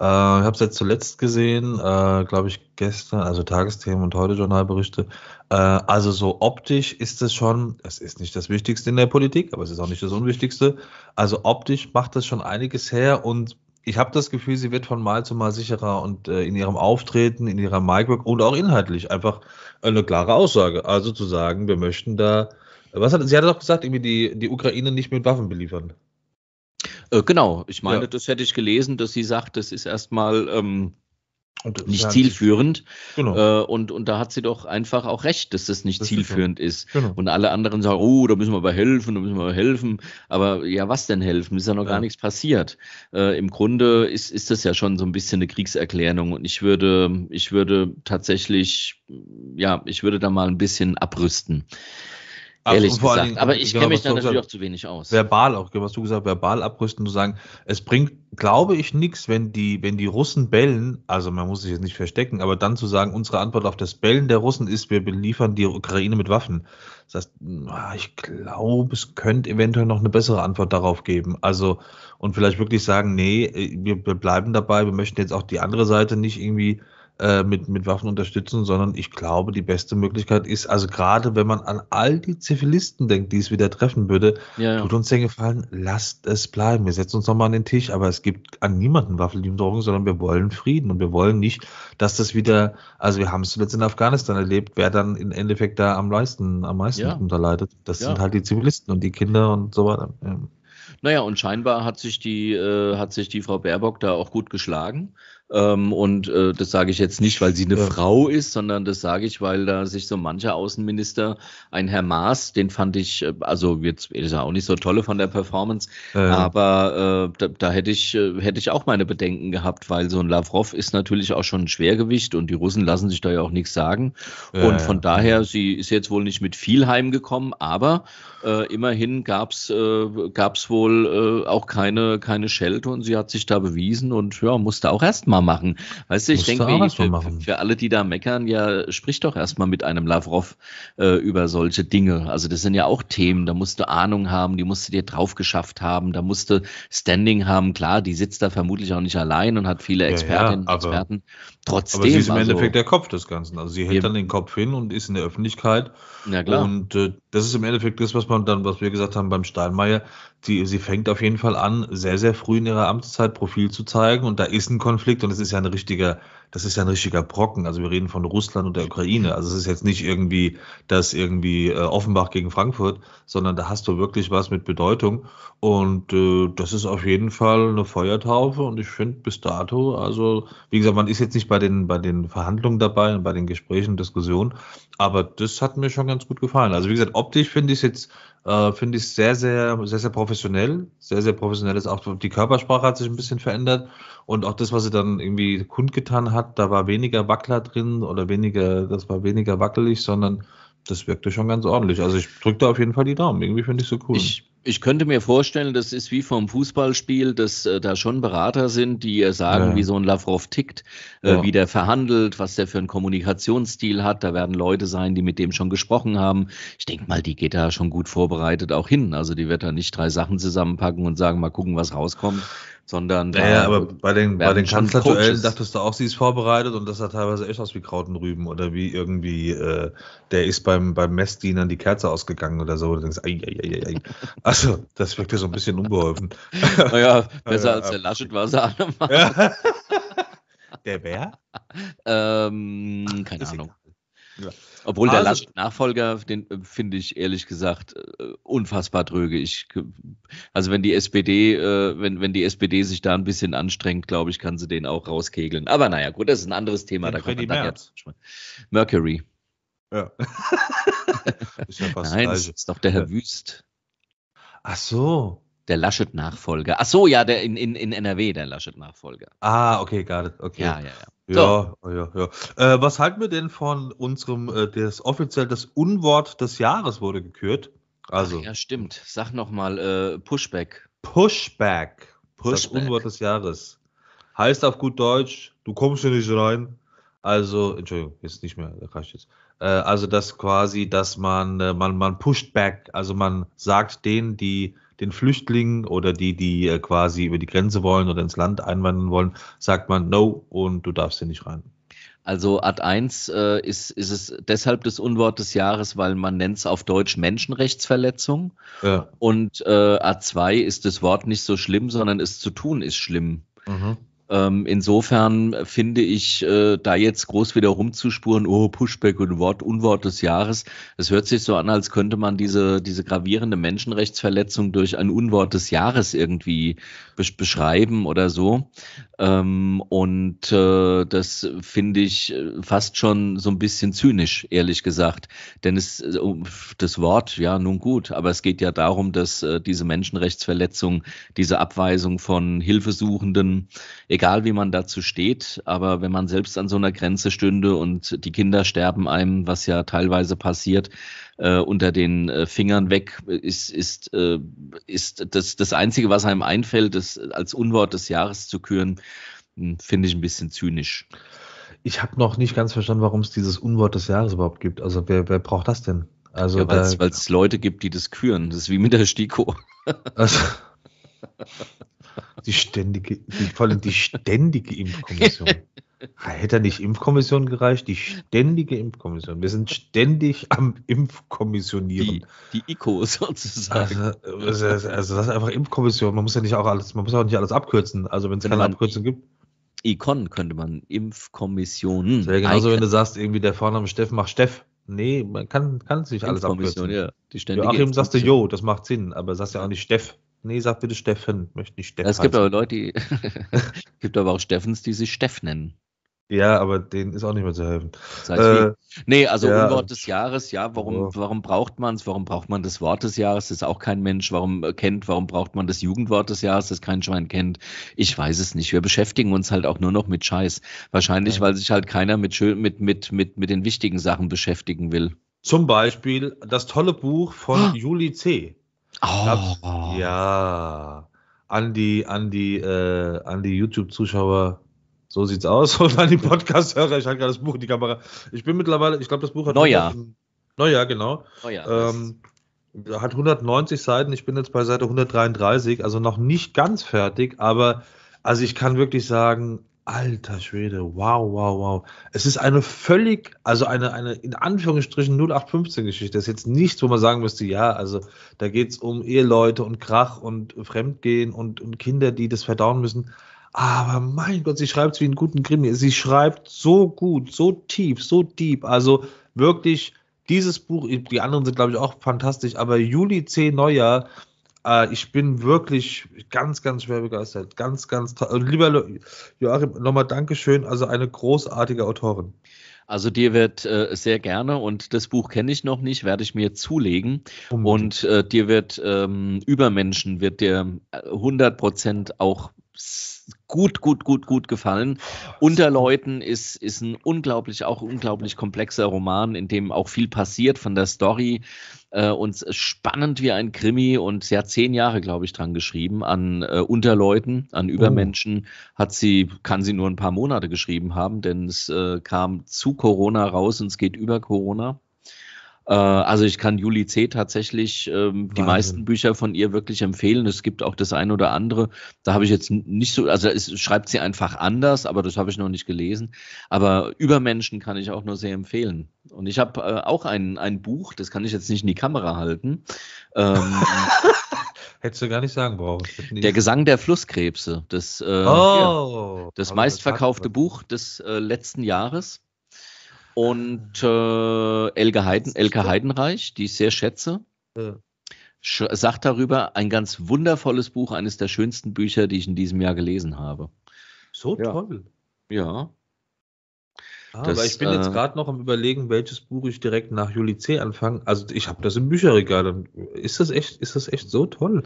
äh, ich habe es jetzt zuletzt gesehen, äh, glaube ich gestern, also Tagesthemen und heute Journalberichte. Äh, also so optisch ist es schon, es ist nicht das Wichtigste in der Politik, aber es ist auch nicht das Unwichtigste. Also optisch macht das schon einiges her und ich habe das Gefühl, sie wird von Mal zu Mal sicherer und äh, in ihrem Auftreten, in ihrer Micro und auch inhaltlich einfach eine klare Aussage. Also zu sagen, wir möchten da, äh, was hat sie hat doch gesagt, irgendwie die, die Ukraine nicht mit Waffen beliefern. Äh, genau, ich meine, ja. das hätte ich gelesen, dass sie sagt, das ist erstmal ähm, nicht zielführend. Genau. Äh, und, und da hat sie doch einfach auch recht, dass das nicht das zielführend ist. ist. Genau. Und alle anderen sagen, oh, da müssen wir aber helfen, da müssen wir aber helfen. Aber ja, was denn helfen? Ist ja noch ja. gar nichts passiert. Äh, Im Grunde ist, ist das ja schon so ein bisschen eine Kriegserklärung. Und ich würde, ich würde tatsächlich, ja, ich würde da mal ein bisschen abrüsten. Ehrlich gesagt. Dingen, aber ich genau, kenne mich da natürlich gesagt, auch zu wenig aus. Verbal auch, was du gesagt hast, verbal abrüsten und sagen, es bringt, glaube ich, nichts, wenn die, wenn die Russen bellen, also man muss sich jetzt nicht verstecken, aber dann zu sagen, unsere Antwort auf das Bellen der Russen ist, wir beliefern die Ukraine mit Waffen. Das heißt, ah, ich glaube, es könnte eventuell noch eine bessere Antwort darauf geben. Also, und vielleicht wirklich sagen, nee, äh, wir, wir bleiben dabei, wir möchten jetzt auch die andere Seite nicht irgendwie äh, mit, mit Waffen unterstützen, sondern ich glaube, die beste Möglichkeit ist, also gerade wenn man an all die Zivilisten denkt, die es wieder treffen würde, ja, ja. tut uns den Gefallen, lasst es bleiben. Wir setzen uns nochmal an den Tisch, aber es gibt an niemanden Waffenlieferungen, sondern wir wollen Frieden und wir wollen nicht, dass das wieder, also wir haben es zuletzt in Afghanistan erlebt, wer dann im Endeffekt da am meisten, am meisten ja. unterleidet. Das sind halt die Zivilisten und die Kinder und so weiter. Naja, und scheinbar hat sich die, äh, hat sich die Frau Baerbock da auch gut geschlagen. Ähm, und äh, das sage ich jetzt nicht, weil sie eine ja. Frau ist, sondern das sage ich, weil da sich so mancher Außenminister, ein Herr Maas, den fand ich, äh, also jetzt ist er auch nicht so tolle von der Performance, ja. aber äh, da, da, hätte ich, äh, hätte ich auch meine Bedenken gehabt, weil so ein Lavrov ist natürlich auch schon ein Schwergewicht und die Russen lassen sich da ja auch nichts sagen. Ja, und von daher, sie ist jetzt wohl nicht mit viel heimgekommen, aber äh, immerhin gab es äh, wohl äh, auch keine, keine Schelte und sie hat sich da bewiesen und ja, musste auch erstmal machen. Weißt du, ich denke, für, für, alle, die da meckern, ja, sprich doch erstmal mit einem Lavrov äh, über solche Dinge. Also das sind ja auch Themen, da musst du Ahnung haben, die musst du dir drauf geschafft haben, da musst du Standing haben. Klar, die sitzt da vermutlich auch nicht allein und hat viele Expertinnen ja, ja, und Experten. Trotzdem. Aber sie ist im also, Endeffekt der Kopf des Ganzen. Also sie hält dann den Kopf hin und ist in der Öffentlichkeit. Ja, klar. Und äh, das ist im Endeffekt das, was man dann, was wir gesagt haben beim Steinmeier. Die, sie fängt auf jeden Fall an, sehr, sehr früh in ihrer Amtszeit Profil zu zeigen und da ist ein Konflikt und es ist ja ein richtiger das ist ja ein richtiger Brocken. Also wir reden von Russland und der Ukraine. Also es ist jetzt nicht irgendwie das irgendwie äh, Offenbach gegen Frankfurt, sondern da hast du wirklich was mit Bedeutung. Und äh, das ist auf jeden Fall eine Feuertaufe. Und ich finde bis dato, also wie gesagt, man ist jetzt nicht bei den, bei den Verhandlungen dabei und bei den Gesprächen und Diskussionen, aber das hat mir schon ganz gut gefallen. Also wie gesagt, optisch finde ich es jetzt äh, Finde ich sehr, sehr, sehr, sehr professionell. Sehr, sehr professionell ist auch die Körpersprache hat sich ein bisschen verändert und auch das, was sie dann irgendwie kundgetan hat, da war weniger Wackler drin oder weniger, das war weniger wackelig, sondern das wirkte schon ganz ordentlich. Also ich drücke da auf jeden Fall die Daumen. Irgendwie finde ich so cool. Ich ich könnte mir vorstellen, das ist wie vom Fußballspiel, dass äh, da schon Berater sind, die äh, sagen, ja. wie so ein Lavrov tickt, äh, ja. wie der verhandelt, was der für einen Kommunikationsstil hat. Da werden Leute sein, die mit dem schon gesprochen haben. Ich denke mal, die geht da schon gut vorbereitet auch hin. Also die wird da nicht drei Sachen zusammenpacken und sagen, mal gucken, was rauskommt, sondern. Naja, äh, aber bei den, bei den Kanzlerduellen dachtest du auch, sie ist vorbereitet und das sah teilweise echt aus wie Krautenrüben oder wie irgendwie, äh, der ist beim, beim Messdienern die Kerze ausgegangen oder so. Und du Denkst, ei, ei, ei, ei. also, das wirkt wirkte so ein bisschen unbeholfen. Naja, besser als der Laschet war sie ja. Der wer? Ähm, keine Ahnung. Ja. Obwohl der also- Laschet-Nachfolger, den äh, finde ich ehrlich gesagt äh, unfassbar dröge. Ich, also wenn die SPD, äh, wenn, wenn die SPD sich da ein bisschen anstrengt, glaube ich, kann sie den auch rauskegeln. Aber naja, gut, das ist ein anderes Thema. Da kommt man dann jetzt Mercury. Ja. ist ja Nein, das ist doch der Herr ja. Wüst. Ach so. Der Laschet-Nachfolger. Ach so, ja, der in, in, in NRW, der Laschet-Nachfolger. Ah, okay, got it. Okay. Ja, ja, ja. Ja, so. ja, ja. Äh, was halten wir denn von unserem, äh, das offiziell das Unwort des Jahres wurde gekürt? Also. Ach ja, stimmt. Sag nochmal äh, Pushback. Pushback. Pushback. Das Unwort des Jahres. Heißt auf gut Deutsch, du kommst hier nicht rein. Also, Entschuldigung, jetzt nicht mehr, da reicht jetzt. Äh, also, das quasi, dass man, äh, man, man pusht back, also man sagt denen, die den Flüchtlingen oder die, die äh, quasi über die Grenze wollen oder ins Land einwandern wollen, sagt man No und du darfst hier nicht rein. Also Ad 1 äh, ist, ist es deshalb das Unwort des Jahres, weil man nennt es auf Deutsch Menschenrechtsverletzung. Ja. Und äh, Ad 2 ist das Wort nicht so schlimm, sondern es zu tun ist schlimm. Mhm. Ähm, insofern finde ich, äh, da jetzt groß wieder rumzuspuren, oh, Pushback und Wort, Unwort des Jahres, es hört sich so an, als könnte man diese, diese gravierende Menschenrechtsverletzung durch ein Unwort des Jahres irgendwie besch beschreiben oder so. Ähm, und äh, das finde ich äh, fast schon so ein bisschen zynisch, ehrlich gesagt. Denn es, äh, das Wort, ja, nun gut, aber es geht ja darum, dass äh, diese Menschenrechtsverletzung, diese Abweisung von Hilfesuchenden, egal wie man dazu steht, aber wenn man selbst an so einer Grenze stünde und die Kinder sterben einem, was ja teilweise passiert, äh, unter den äh, Fingern weg, ist, ist, äh, ist das, das Einzige, was einem einfällt, das als Unwort des Jahres zu küren, hm, finde ich ein bisschen zynisch. Ich habe noch nicht ganz verstanden, warum es dieses Unwort des Jahres überhaupt gibt. Also wer, wer braucht das denn? Also ja, weil es Leute gibt, die das küren. Das ist wie mit der Stiko. Also, Die ständige, die, vor allem die ständige Impfkommission. Hätte nicht Impfkommission gereicht, die ständige Impfkommission. Wir sind ständig am Impfkommissionieren. Die, die ICO sozusagen. Also, also, also, das ist einfach Impfkommission. Man muss ja nicht auch alles, man muss auch nicht alles abkürzen. Also wenn es keine Abkürzung gibt. Icon könnte man, Impfkommission. Das wäre genauso, Icon. wenn du sagst, irgendwie der Vorname Steff macht Steff. Nee, man kann, kann sich alles abkürzen. Ja, die ständige Joachim sagst du Jo, das macht Sinn, aber sagst ja auch nicht Steff. Nee, sag bitte Steffen, möchte nicht Steffen. Es gibt aber Leute, die es gibt aber auch Steffens, die sich Steff nennen. Ja, aber denen ist auch nicht mehr zu helfen. Das heißt äh, nee, also ja, Unwort des Jahres, ja, warum, oh. warum braucht man es? Warum braucht man das Wort des Jahres? Das ist auch kein Mensch. Warum äh, kennt, warum braucht man das Jugendwort des Jahres, das kein Schwein kennt? Ich weiß es nicht. Wir beschäftigen uns halt auch nur noch mit Scheiß. Wahrscheinlich, ja. weil sich halt keiner mit, mit, mit, mit, mit den wichtigen Sachen beschäftigen will. Zum Beispiel das tolle Buch von oh. Ah! Juli C. Oh. Ja. An die, an die, äh, an die YouTube-Zuschauer. So sieht's aus. Und an die Podcast-Hörer. Ich halte gerade das Buch in die Kamera. Ich bin mittlerweile, ich glaube, das Buch hat. Neujahr. Neujahr, genau. Neujahr. Ähm, hat 190 Seiten. Ich bin jetzt bei Seite 133. Also noch nicht ganz fertig. Aber, also ich kann wirklich sagen, Alter Schwede, wow, wow, wow. Es ist eine völlig, also eine, eine in Anführungsstrichen 0815-Geschichte. Das ist jetzt nichts, wo man sagen müsste, ja, also da geht es um Eheleute und Krach und Fremdgehen und, und Kinder, die das verdauen müssen. Aber mein Gott, sie schreibt es wie einen guten Krimi. Sie schreibt so gut, so tief, so deep. Also wirklich dieses Buch, die anderen sind, glaube ich, auch fantastisch, aber Juli C. Neujahr äh, ich bin wirklich ganz, ganz schwer begeistert. Ganz, ganz toll. Also und lieber Joachim, nochmal Dankeschön. Also eine großartige Autorin. Also dir wird äh, sehr gerne und das Buch kenne ich noch nicht, werde ich mir zulegen mhm. und äh, dir wird ähm, Übermenschen wird dir 100 äh, Prozent auch gut, gut, gut, gut gefallen. Unter Leuten ist, ist ein unglaublich, auch unglaublich komplexer Roman, in dem auch viel passiert von der Story äh, und spannend wie ein Krimi und sie hat zehn Jahre, glaube ich, dran geschrieben an äh, Unterleuten, an Übermenschen. Oh. Hat sie, kann sie nur ein paar Monate geschrieben haben, denn es äh, kam zu Corona raus und es geht über Corona. Äh, also ich kann Juli C. tatsächlich ähm, die meisten Bücher von ihr wirklich empfehlen. Es gibt auch das ein oder andere. Da habe ich jetzt nicht so, also es schreibt sie einfach anders, aber das habe ich noch nicht gelesen. Aber Übermenschen kann ich auch nur sehr empfehlen. Und ich habe äh, auch ein, ein Buch, das kann ich jetzt nicht in die Kamera halten. Ähm, Hättest du gar nicht sagen brauchen. Der Gesang der Flusskrebse, das, äh, oh, das also meistverkaufte das Buch des äh, letzten Jahres und äh, Elke, Heiden, Elke Heidenreich, die ich sehr schätze. Ja. sagt darüber ein ganz wundervolles Buch, eines der schönsten Bücher, die ich in diesem Jahr gelesen habe. So ja. toll. Ja. Ah, das, aber ich bin äh, jetzt gerade noch am überlegen, welches Buch ich direkt nach Juli C anfange. Also ich habe das im Bücherregal. Äh, ist das echt, ist das echt so toll?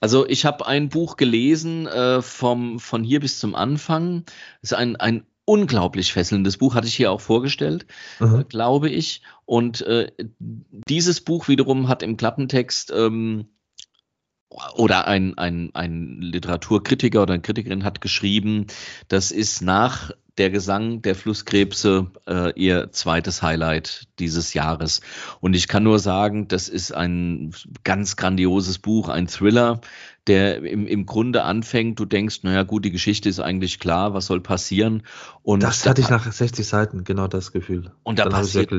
Also ich habe ein Buch gelesen äh, vom, von hier bis zum Anfang. Es ist ein, ein unglaublich fesselndes Buch, hatte ich hier auch vorgestellt, mhm. glaube ich. Und äh, dieses Buch wiederum hat im Klappentext ähm, oder ein, ein, ein Literaturkritiker oder eine Kritikerin hat geschrieben, das ist nach der Gesang der Flusskrebse, äh, ihr zweites Highlight dieses Jahres. Und ich kann nur sagen, das ist ein ganz grandioses Buch, ein Thriller, der im, im Grunde anfängt, du denkst, naja gut, die Geschichte ist eigentlich klar, was soll passieren? Und das hatte da, ich nach 60 Seiten, genau das Gefühl. Und da Dann passiert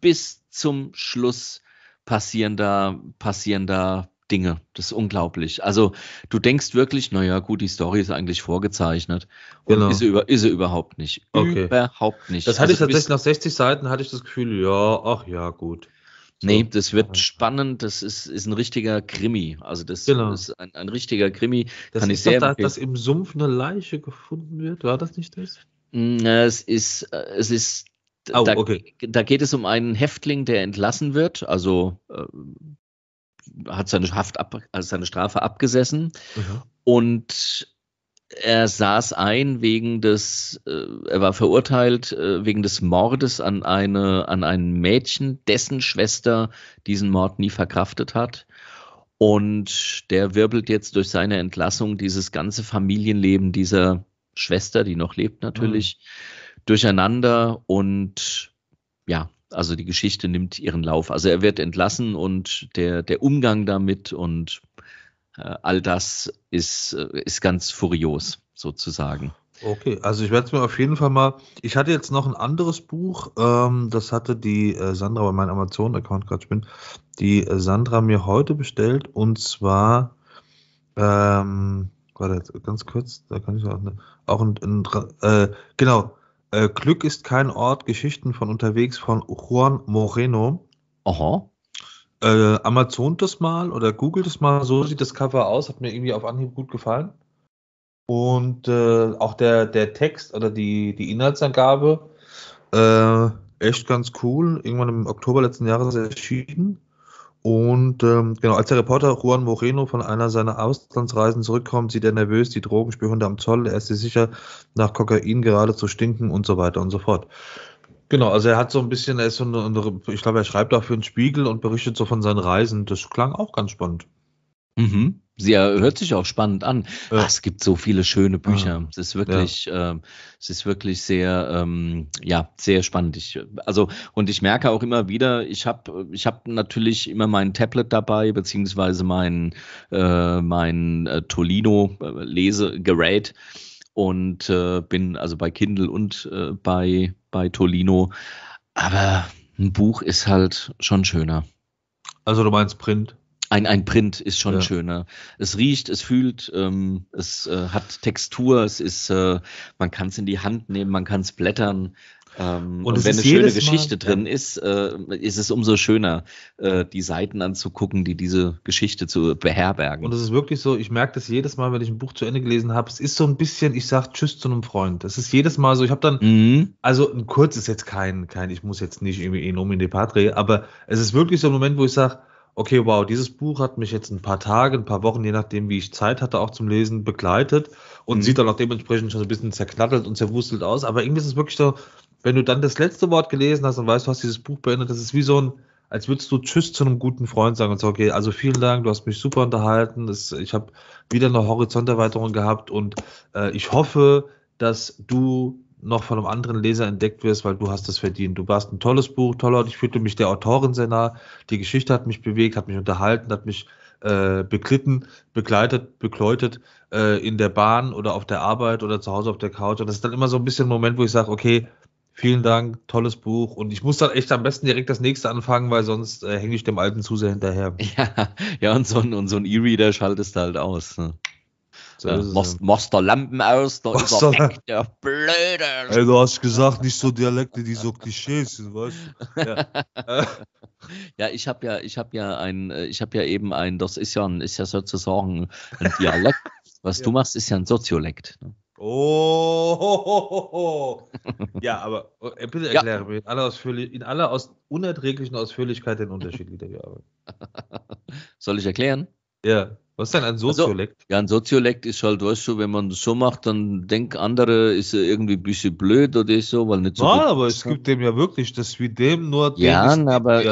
bis zum Schluss passieren da, passieren da Dinge. Das ist unglaublich. Also du denkst wirklich, naja, gut, die Story ist eigentlich vorgezeichnet. Und genau. ist, sie über, ist sie überhaupt nicht. Okay. Überhaupt nicht. Das hatte also, ich tatsächlich nach 60 Seiten, hatte ich das Gefühl, ja, ach ja, gut. So. Nee, das wird spannend. Das ist, ist ein richtiger Krimi. Also, das genau. ist ein, ein richtiger Krimi. Das Kann ist ich sehr doch da, dass im Sumpf eine Leiche gefunden wird. War das nicht das? Hm, es ist, äh, es ist, oh, da, okay. da, geht es um einen Häftling, der entlassen wird, also äh, hat seine, Haft ab, also seine Strafe abgesessen mhm. und er saß ein wegen des, äh, er war verurteilt äh, wegen des Mordes an eine, an ein Mädchen, dessen Schwester diesen Mord nie verkraftet hat. Und der wirbelt jetzt durch seine Entlassung dieses ganze Familienleben dieser Schwester, die noch lebt natürlich, mhm. durcheinander und ja, also die Geschichte nimmt ihren Lauf. Also er wird entlassen und der, der Umgang damit und äh, all das ist, äh, ist ganz furios sozusagen. Okay, also ich werde es mir auf jeden Fall mal. Ich hatte jetzt noch ein anderes Buch, ähm, das hatte die äh, Sandra bei meinem Amazon-Account gerade bin, die äh, Sandra mir heute bestellt und zwar, ähm, warte, ganz kurz, da kann ich auch, ne, auch ein, ein äh, genau, äh, Glück ist kein Ort, Geschichten von unterwegs von Juan Moreno. Aha. Äh, Amazon das mal oder googelt es mal, so sieht das Cover aus, hat mir irgendwie auf Anhieb gut gefallen. Und äh, auch der, der Text oder die, die Inhaltsangabe, äh, echt ganz cool. Irgendwann im Oktober letzten Jahres erschienen. Und ähm, genau, als der Reporter Juan Moreno von einer seiner Auslandsreisen zurückkommt, sieht er nervös die Drogenspürhunde am Zoll. Er ist sich sicher, nach Kokain gerade zu stinken und so weiter und so fort. Genau, also er hat so ein bisschen, er ist so eine, ich glaube, er schreibt auch für einen Spiegel und berichtet so von seinen Reisen. Das klang auch ganz spannend. Mhm. Sie äh, hört sich auch spannend an. Ja. Ah, es gibt so viele schöne Bücher. Ja. Es ist wirklich, ja. ähm, es ist wirklich sehr, ähm, ja, sehr spannend. Ich, also und ich merke auch immer wieder, ich habe, ich habe natürlich immer mein Tablet dabei beziehungsweise mein äh, mein äh, Tolino äh, Lesegerät und äh, bin also bei Kindle und äh, bei bei Tolino. Aber ein Buch ist halt schon schöner. Also du meinst Print? Ein, ein Print ist schon ja. schöner. Es riecht, es fühlt, ähm, es äh, hat Textur, es ist, äh, man kann es in die Hand nehmen, man kann es blättern. Ähm, und, und wenn eine schöne Geschichte drin ja. ist, äh, ist es umso schöner, äh, die Seiten anzugucken, die diese Geschichte zu beherbergen. Und es ist wirklich so, ich merke das jedes Mal, wenn ich ein Buch zu Ende gelesen habe. Es ist so ein bisschen, ich sage Tschüss zu einem Freund. Das ist jedes Mal so, ich habe dann, mhm. also ein kurz ist jetzt kein, kein, ich muss jetzt nicht irgendwie eh in Nomine Patre, aber es ist wirklich so ein Moment, wo ich sage, okay, wow, dieses Buch hat mich jetzt ein paar Tage, ein paar Wochen, je nachdem, wie ich Zeit hatte, auch zum Lesen begleitet und mhm. sieht dann auch dementsprechend schon ein bisschen zerknattelt und zerwustelt aus. Aber irgendwie ist es wirklich so, wenn du dann das letzte Wort gelesen hast und weißt, du hast dieses Buch beendet, das ist wie so ein, als würdest du Tschüss zu einem guten Freund sagen und so, okay, also vielen Dank, du hast mich super unterhalten, das, ich habe wieder eine Horizonterweiterung gehabt und äh, ich hoffe, dass du noch von einem anderen Leser entdeckt wirst, weil du hast es verdient. Du warst ein tolles Buch, toller, ich fühlte mich der Autorin sehr nah, die Geschichte hat mich bewegt, hat mich unterhalten, hat mich äh, beglitten, begleitet, begläutet äh, in der Bahn oder auf der Arbeit oder zu Hause auf der Couch. Und das ist dann immer so ein bisschen ein Moment, wo ich sage, okay, vielen Dank, tolles Buch. Und ich muss dann echt am besten direkt das nächste anfangen, weil sonst äh, hänge ich dem alten zu sehr hinterher. Ja, ja und so ein, und so ein E-Reader schaltest du halt aus. Ne? So machst, machst da Lampen aus, da ist er der Blöde. Ey, du hast gesagt, nicht so Dialekte, die so Klischees sind, weißt du? Ja. ja, ich habe ja, ich habe ja ein, äh, ich habe ja eben ein, das ist ja, ein, ist ja sozusagen ein Dialekt. Was ja. du machst, ist ja ein Soziolekt. Ne? Oh, ho, ho, ho. ja, aber oh, bitte erkläre ja. mir in aller, in aller aus, unerträglichen Ausführlichkeit den Unterschied wieder. Soll ich erklären? Ja. Was ist denn ein also, Soziolekt? Also, ja, ein Soziolekt ist halt, weißt du, wenn man das so macht, dann denkt andere, ist er irgendwie ein bisschen blöd oder so, weil nicht so. Ja, aber es gibt dem ja wirklich, dass wie dem nur. Ja, dem aber,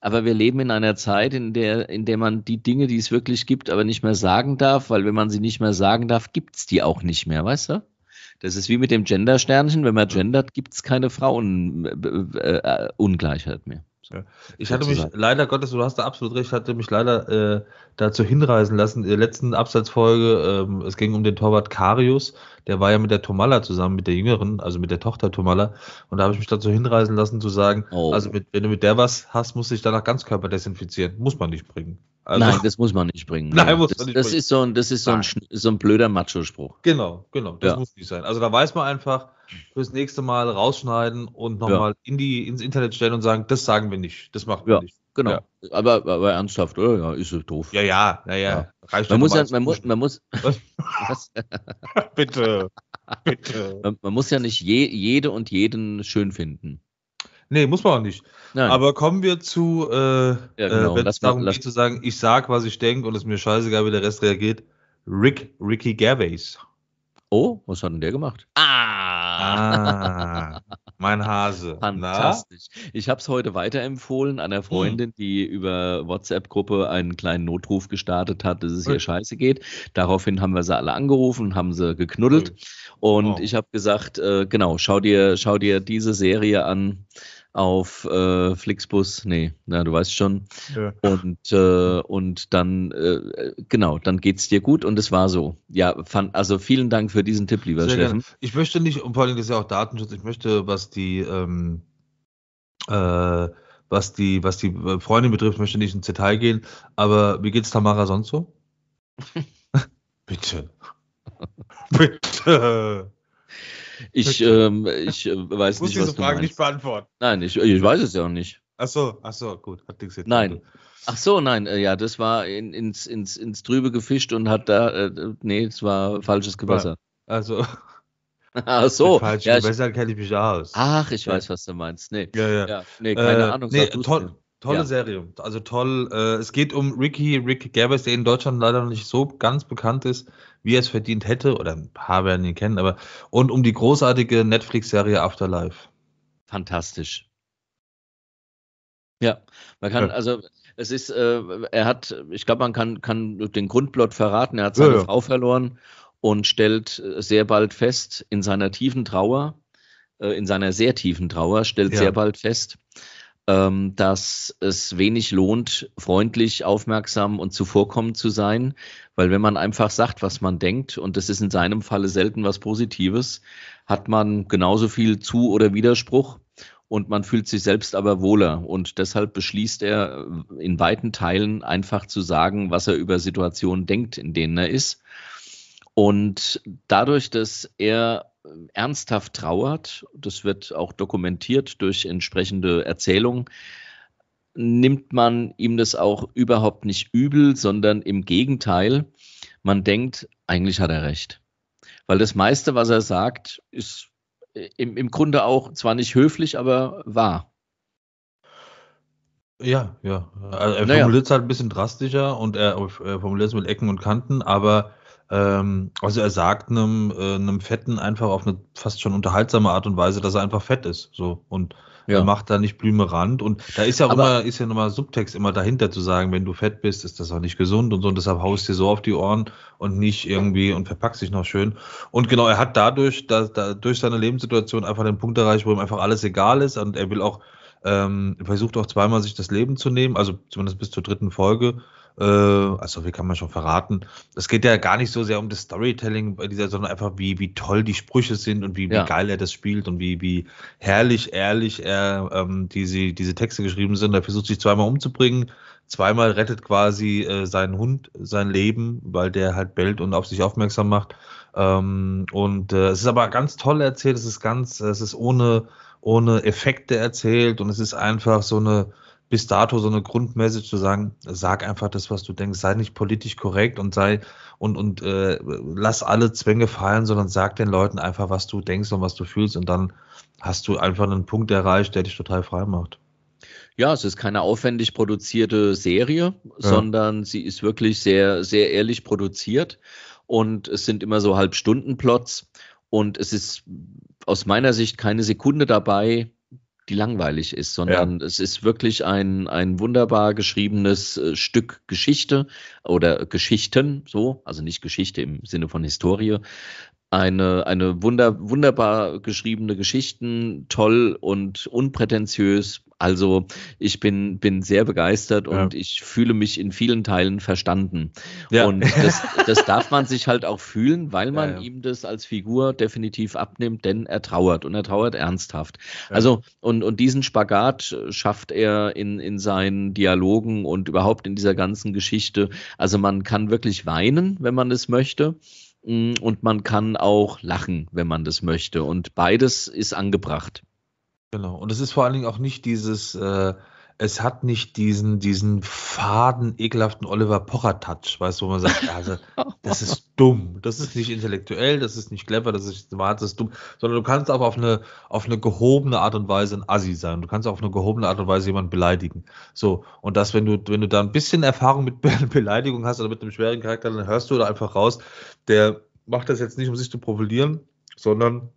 aber wir leben in einer Zeit, in der, in der man die Dinge, die es wirklich gibt, aber nicht mehr sagen darf, weil wenn man sie nicht mehr sagen darf, gibt es die auch nicht mehr, weißt du? Das ist wie mit dem Gender-Sternchen. Wenn man gendert, gibt es keine Frauenungleichheit äh, äh, äh, mehr. So. Ich hatte mich leider Gottes, du hast da absolut recht, hatte mich leider äh, dazu hinreisen lassen. In der letzten Absatzfolge, ähm, es ging um den Torwart Karius, der war ja mit der Tomalla zusammen, mit der Jüngeren, also mit der Tochter Tomalla. Und da habe ich mich dazu hinreisen lassen zu sagen, oh. also mit, wenn du mit der was hast, musst du dich danach ganz Körper desinfizieren. Muss man nicht bringen. Also, Nein, das muss man nicht bringen. Nein, ja. muss das, man nicht das bringen. Ist so ein, das ist so ein, so ein blöder Macho-Spruch. Genau, genau. Das ja. muss nicht sein. Also da weiß man einfach, fürs nächste Mal rausschneiden und nochmal ja. in ins Internet stellen und sagen, das sagen wir nicht, das machen wir ja, nicht. Genau. Ja. Aber, aber ernsthaft, oder? Oh ja, ist es doof. Ja, ja, naja. Ja. Reicht man, muss ja, man, muss, man muss, Was? bitte, bitte. Man, man, muss ja nicht je, jede und jeden schön finden. Nee, muss man auch nicht. Nein. Aber kommen wir zu, äh, ja, äh, genau. wenn es darum geht zu sagen, ich sag, was ich denke und es mir scheißegal, wie der Rest reagiert, Rick, Ricky Gervais. Oh, was hat denn der gemacht? Ah, Ah, mein Hase. Fantastisch. Na? Ich habe es heute weiterempfohlen an der hm. Freundin, die über WhatsApp-Gruppe einen kleinen Notruf gestartet hat, dass es hier scheiße geht. Daraufhin haben wir sie alle angerufen, haben sie geknuddelt. Und oh. ich habe gesagt, äh, genau, schau dir, schau dir diese Serie an auf äh, Flixbus, nee, na, du weißt schon. Ja. Und, äh, und dann, äh, genau, dann geht's dir gut und es war so. Ja, fand, also vielen Dank für diesen Tipp, lieber Sehr Ich möchte nicht, und vor allem ist ja auch Datenschutz, ich möchte, was die, ähm, äh, was die, was die äh, Freundin betrifft, möchte nicht ins Detail gehen, aber wie geht's Tamara sonst so? Bitte. Bitte. Ich, ähm, ich äh, weiß ich muss nicht, diese was du Frage meinst. nicht beantworten. Nein, ich, ich weiß es ja auch nicht. Ach so, ach so, gut. Hat nichts Nein. Ach so, nein, äh, ja, das war in, ins, ins, ins Trübe gefischt und hat da, äh, nee, es war falsches Gewässer. Also. Ach so. Falsches ja, Gewässer kenne ich mich aus. Ach, ich ja. weiß, was du meinst. Nee, ja, ja. ja nee, keine äh, Ahnung. Nee, toll. Tolle ja. Serie. Also toll. Äh, es geht um Ricky, Rick Gervais, der in Deutschland leider noch nicht so ganz bekannt ist, wie er es verdient hätte. Oder ein paar werden ihn kennen, aber. Und um die großartige Netflix-Serie Afterlife. Fantastisch. Ja, man kann, ja. also es ist, äh, er hat, ich glaube, man kann, kann den Grundplot verraten. Er hat seine ja, Frau verloren und stellt äh, sehr bald fest, in seiner tiefen Trauer, äh, in seiner sehr tiefen Trauer, stellt sehr bald fest, ähm, dass es wenig lohnt, freundlich, aufmerksam und zuvorkommend zu sein, weil wenn man einfach sagt, was man denkt, und das ist in seinem Falle selten was Positives, hat man genauso viel Zu- oder Widerspruch und man fühlt sich selbst aber wohler. Und deshalb beschließt er in weiten Teilen einfach zu sagen, was er über Situationen denkt, in denen er ist. Und dadurch, dass er ähm, ernsthaft trauert, das wird auch dokumentiert durch entsprechende Erzählungen, nimmt man ihm das auch überhaupt nicht übel, sondern im Gegenteil, man denkt, eigentlich hat er recht. Weil das meiste, was er sagt, ist äh, im, im Grunde auch zwar nicht höflich, aber wahr. Ja, ja. Also er naja. formuliert es halt ein bisschen drastischer und er, er formuliert es mit Ecken und Kanten, aber ähm, also er sagt einem, äh, einem Fetten einfach auf eine fast schon unterhaltsame Art und Weise, dass er einfach fett ist. So und ja. er macht da nicht Blümerand und da ist ja auch Aber, immer, ist ja nochmal Subtext immer dahinter zu sagen, wenn du fett bist, ist das auch nicht gesund und so und deshalb haust du dir so auf die Ohren und nicht irgendwie und verpackst dich noch schön. Und genau, er hat dadurch, da, da, durch seine Lebenssituation einfach den Punkt erreicht, wo ihm einfach alles egal ist und er will auch ähm, versucht auch zweimal sich das Leben zu nehmen, also zumindest bis zur dritten Folge. Äh, also, wie kann man schon verraten? Es geht ja gar nicht so sehr um das Storytelling bei dieser, sondern einfach, wie, wie toll die Sprüche sind und wie, ja. wie geil er das spielt und wie, wie herrlich, ehrlich er ähm, diese, diese Texte geschrieben sind. Er versucht sich zweimal umzubringen. Zweimal rettet quasi äh, seinen Hund sein Leben, weil der halt bellt und auf sich aufmerksam macht. Ähm, und äh, es ist aber ganz toll erzählt. Es ist ganz, es ist ohne, ohne Effekte erzählt und es ist einfach so eine, bis dato so eine Grundmessage zu sagen, sag einfach das, was du denkst, sei nicht politisch korrekt und sei und, und äh, lass alle Zwänge fallen, sondern sag den Leuten einfach, was du denkst und was du fühlst und dann hast du einfach einen Punkt erreicht, der dich total frei macht. Ja, es ist keine aufwendig produzierte Serie, ja. sondern sie ist wirklich sehr, sehr ehrlich produziert und es sind immer so Halbstundenplots und es ist aus meiner Sicht keine Sekunde dabei, die langweilig ist, sondern ja. es ist wirklich ein, ein wunderbar geschriebenes äh, Stück Geschichte oder Geschichten, so, also nicht Geschichte im Sinne von Historie, eine, eine wunder, wunderbar geschriebene Geschichten, toll und unprätentiös. Also ich bin, bin sehr begeistert und ich fühle mich in vielen Teilen verstanden. Ja. Und das, das darf man sich halt auch fühlen, weil man ja, ihm das als Figur definitiv abnimmt, denn er trauert und er trauert ernsthaft. Also und, und diesen Spagat schafft er in, in seinen Dialogen und überhaupt in dieser ganzen Geschichte. Also man kann wirklich weinen, wenn man es möchte und man kann auch lachen, wenn man das möchte. Und beides ist angebracht. Genau. Und es ist vor allen Dingen auch nicht dieses, äh, es hat nicht diesen, diesen faden, ekelhaften Oliver Pocher-Touch, weißt du, wo man sagt, also, das ist dumm. Das ist nicht intellektuell, das ist nicht clever, das ist smart, dumm, sondern du kannst auch auf eine, auf eine gehobene Art und Weise ein Assi sein. Du kannst auf eine gehobene Art und Weise jemanden beleidigen. So. Und das, wenn du, wenn du da ein bisschen Erfahrung mit Be Beleidigung hast oder mit einem schweren Charakter, dann hörst du da einfach raus, der macht das jetzt nicht, um sich zu profilieren, sondern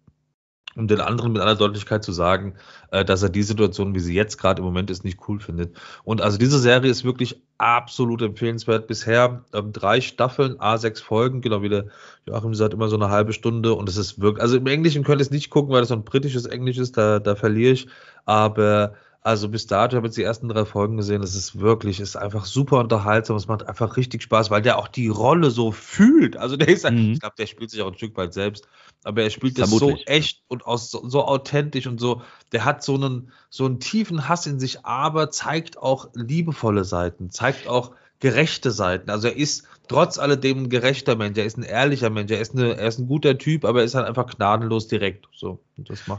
um den anderen mit aller Deutlichkeit zu sagen, äh, dass er die Situation, wie sie jetzt gerade im Moment ist, nicht cool findet. Und also diese Serie ist wirklich absolut empfehlenswert. Bisher ähm, drei Staffeln, A6 Folgen, genau wie der Joachim sagt, immer so eine halbe Stunde. Und es ist wirklich, also im Englischen könnt ihr es nicht gucken, weil das so ein britisches Englisch ist, da, da verliere ich. Aber also bis dato ich habe jetzt die ersten drei Folgen gesehen. Es ist wirklich, ist einfach super unterhaltsam. Es macht einfach richtig Spaß, weil der auch die Rolle so fühlt. Also der ist, mhm. ich glaube, der spielt sich auch ein Stück weit selbst aber er spielt das so echt und aus, so, so, authentisch und so. Der hat so einen, so einen tiefen Hass in sich, aber zeigt auch liebevolle Seiten, zeigt auch gerechte Seiten. Also er ist trotz alledem ein gerechter Mensch, er ist ein ehrlicher Mensch, er ist, eine, er ist ein guter Typ, aber er ist halt einfach gnadenlos direkt. So,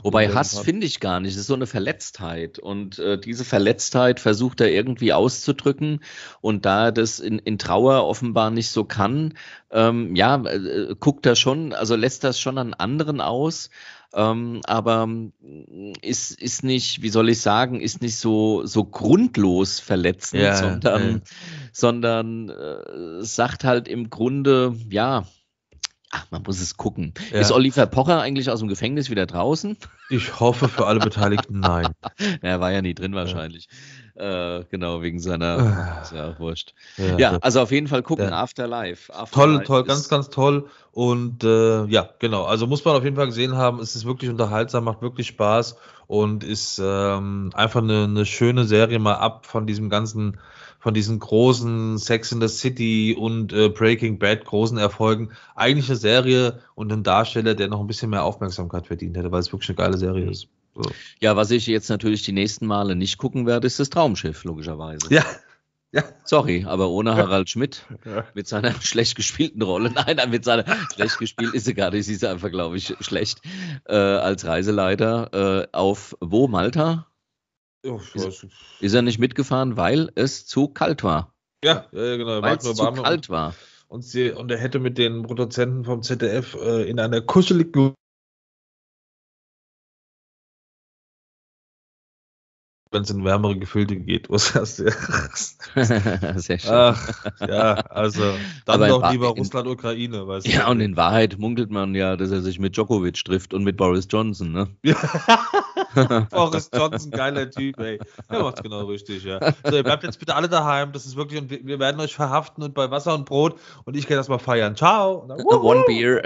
Wobei Hass finde ich gar nicht, es ist so eine Verletztheit und äh, diese Verletztheit versucht er irgendwie auszudrücken und da er das in, in Trauer offenbar nicht so kann, ähm, ja, äh, guckt er schon, also lässt das schon an anderen aus, ähm, aber mm, ist, ist nicht, wie soll ich sagen, ist nicht so, so grundlos verletzend, ja, sondern, ja. sondern äh, sagt halt im Grunde, ja, ach, man muss es gucken. Ja. Ist Oliver Pocher eigentlich aus dem Gefängnis wieder draußen? Ich hoffe für alle Beteiligten nein. er war ja nie drin wahrscheinlich. Äh, genau, wegen seiner. Ah. ist ja wurscht. Ja, ja, also auf jeden Fall gucken, ja. Afterlife. Afterlife. Toll, toll, ganz, ganz toll. Und äh, ja, genau. Also muss man auf jeden Fall gesehen haben, es ist wirklich unterhaltsam, macht wirklich Spaß und ist ähm, einfach eine, eine schöne Serie mal ab von diesem ganzen von diesen großen Sex in the City und äh, Breaking Bad großen Erfolgen eigentlich eine Serie und einen Darsteller, der noch ein bisschen mehr Aufmerksamkeit verdient hätte, weil es wirklich eine geile Serie mhm. ist. So. Ja, was ich jetzt natürlich die nächsten Male nicht gucken werde, ist das Traumschiff, logischerweise. Ja. ja. Sorry, aber ohne Harald Schmidt ja. mit seiner schlecht gespielten Rolle. Nein, mit seiner schlecht gespielt ist sie gar nicht. Sie ist einfach, glaube ich, schlecht äh, als Reiseleiter äh, auf wo Malta. Oh, ist, ist, er nicht mitgefahren, weil es zu kalt war? Ja, ja genau. Weil es zu kalt war. Und, sie, und er hätte mit den Produzenten vom ZDF äh, in einer kuscheligen wenn es in wärmere Gefilde geht. Sehr schön. Ach, ja, also dann doch lieber Russland, Ukraine. ja, du. und in Wahrheit munkelt man ja, dass er sich mit Djokovic trifft und mit Boris Johnson, ne? Boris Johnson, geiler Typ, ey. Der macht's genau richtig, ja. So, ihr bleibt jetzt bitte alle daheim. Das ist wirklich, und wir, wir werden euch verhaften und bei Wasser und Brot und ich kann das mal feiern. Ciao. Dann, One beer.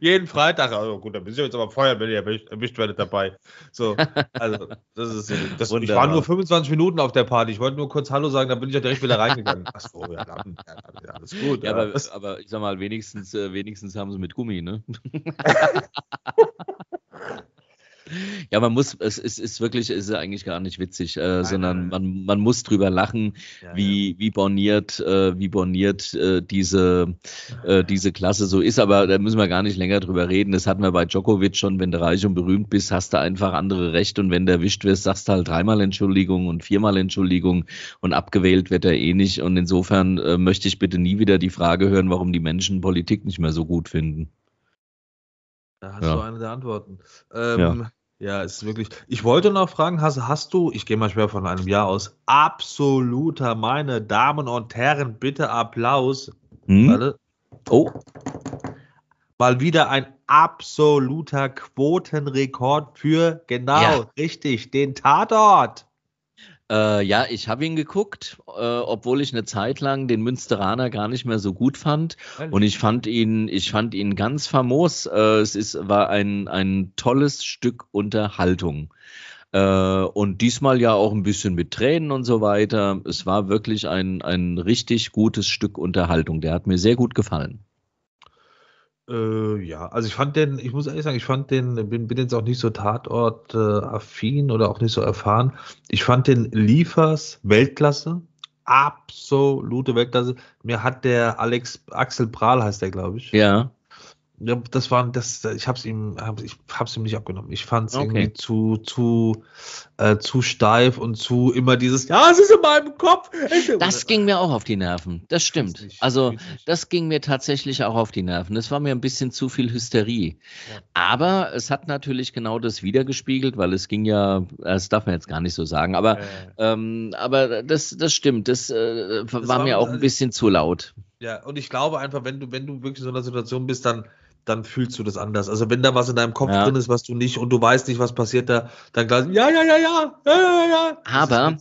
jeden Freitag, also gut, dann bin ich jetzt aber feiern, wenn ihr erwischt, erwischt werdet dabei. So. Also, das ist äh, Das, ich war nur 25 Minuten auf der Party. Ich wollte nur kurz Hallo sagen, dann bin ich ja direkt wieder reingegangen. Achso, ja, dann, ja, dann, alles gut. Ja, aber, aber, ich sag mal, wenigstens, äh, wenigstens haben sie mit Gummi, ne? Ja, man muss, es ist, ist wirklich, es ist eigentlich gar nicht witzig, äh, nein, sondern nein. Man, man muss drüber lachen, ja, wie, ja. wie borniert, äh, wie borniert äh, diese, äh, diese Klasse so ist. Aber da müssen wir gar nicht länger drüber reden. Das hatten wir bei Djokovic schon, wenn du reich und berühmt bist, hast du einfach andere Rechte und wenn du erwischt wirst, sagst du halt dreimal Entschuldigung und viermal Entschuldigung und abgewählt wird er eh nicht. Und insofern äh, möchte ich bitte nie wieder die Frage hören, warum die Menschen Politik nicht mehr so gut finden. Da hast ja. du eine der Antworten. Ähm, ja. ja, ist wirklich. Ich wollte noch fragen, hast, hast du, ich gehe mal schwer von einem Jahr aus, absoluter, meine Damen und Herren, bitte Applaus. Hm? Warte. Oh. Mal wieder ein absoluter Quotenrekord für, genau, ja. richtig, den Tatort. Äh, ja, ich habe ihn geguckt, äh, obwohl ich eine Zeit lang den Münsteraner gar nicht mehr so gut fand. Und ich fand ihn, ich fand ihn ganz famos. Äh, es ist, war ein, ein tolles Stück Unterhaltung. Äh, und diesmal ja auch ein bisschen mit Tränen und so weiter. Es war wirklich ein, ein richtig gutes Stück Unterhaltung. Der hat mir sehr gut gefallen. Äh, ja, also ich fand den, ich muss ehrlich sagen, ich fand den, bin, bin jetzt auch nicht so Tatort-affin äh, oder auch nicht so erfahren. Ich fand den Liefers Weltklasse, absolute Weltklasse. Mir hat der Alex Axel Prahl heißt der, glaube ich. Ja. ja. Das waren, das, ich hab's ihm, hab, ich hab's ihm nicht abgenommen. Ich fand's okay. irgendwie zu, zu, äh, zu steif und zu immer dieses, ja, es ist in meinem Kopf. Das ging mir auch auf die Nerven, das stimmt. also das ging mir tatsächlich auch auf die Nerven. Das war mir ein bisschen zu viel Hysterie. Aber es hat natürlich genau das wiedergespiegelt, weil es ging ja, äh, das darf man jetzt gar nicht so sagen, aber, ähm, aber das, das stimmt, das, äh, das war, war, mir auch ein also bisschen zu laut. Ja, und ich glaube einfach, wenn du, wenn du wirklich in so einer Situation bist, dann dann fühlst du das anders. Also wenn da was in deinem Kopf ja. drin ist, was du nicht und du weißt nicht, was passiert da, dann gleich, ja, ja, ja, ja, ja, ja, ja. Aber,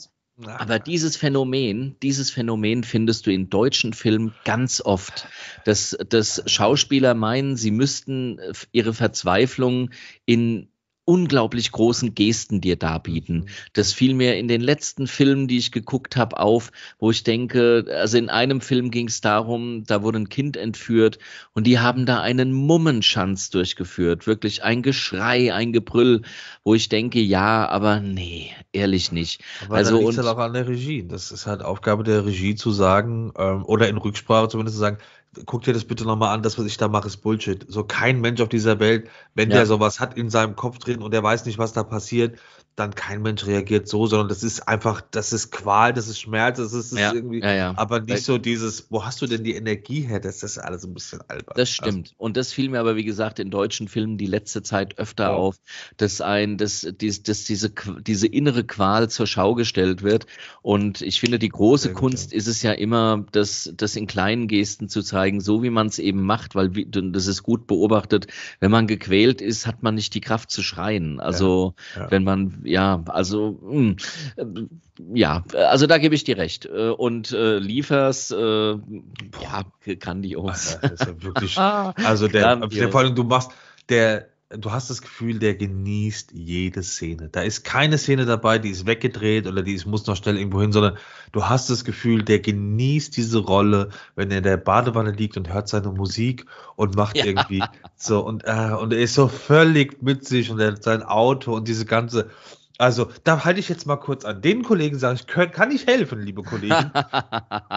ja. aber dieses Phänomen, dieses Phänomen findest du in deutschen Filmen ganz oft, dass, dass Schauspieler meinen, sie müssten äh, ihre Verzweiflung in unglaublich großen Gesten dir darbieten. Mhm. Das fiel mir in den letzten Filmen, die ich geguckt habe, auf, wo ich denke, also in einem Film ging es darum, da wurde ein Kind entführt und die haben da einen Mummenschanz durchgeführt. Wirklich ein Geschrei, ein Gebrüll, wo ich denke, ja, aber nee, ehrlich nicht. Aber also liegt halt auch an der Regie. Das ist halt Aufgabe der Regie zu sagen ähm, oder in Rücksprache zumindest zu sagen, guck dir das bitte nochmal an, das, was ich da mache, ist Bullshit. So kein Mensch auf dieser Welt, wenn ja. der sowas hat in seinem Kopf drin und der weiß nicht, was da passiert, dann kein Mensch reagiert so, sondern das ist einfach, das ist Qual, das ist Schmerz, das ist, das ja. irgendwie, ja, aber nicht so dieses, wo hast du denn die Energie her? Das ist alles ein bisschen albern. Das stimmt. Also. und das fiel mir aber, wie gesagt, in deutschen Filmen die letzte Zeit öfter oh. auf, dass ein, dass, dies, dass diese, diese innere Qual zur Schau gestellt wird. Und ich finde, die große Kunst ist es ja immer, das, das in kleinen Gesten zu zeigen zeigen, so wie man es eben macht, weil das ist gut beobachtet. Wenn man gequält ist, hat man nicht die Kraft zu schreien. Also ja, ja. wenn man, ja, also mh, hm, äh, ja, also da gebe ich dir recht. Äh, und äh, Liefers, äh, ja, grandios. Alter, ist ja wirklich, also der, der vor allem, du machst, der, du hast das Gefühl, der genießt jede Szene. Da ist keine Szene dabei, die ist weggedreht oder die ist, muss noch schnell irgendwo hin, sondern du hast das Gefühl, der genießt diese Rolle, wenn er in der Badewanne liegt und hört seine Musik und macht ja. irgendwie so und, äh, und er ist so völlig mit sich und er, sein Auto und diese ganze. Also, da halte ich jetzt mal kurz an. Den Kollegen sage ich, kann ich helfen, liebe Kollegen.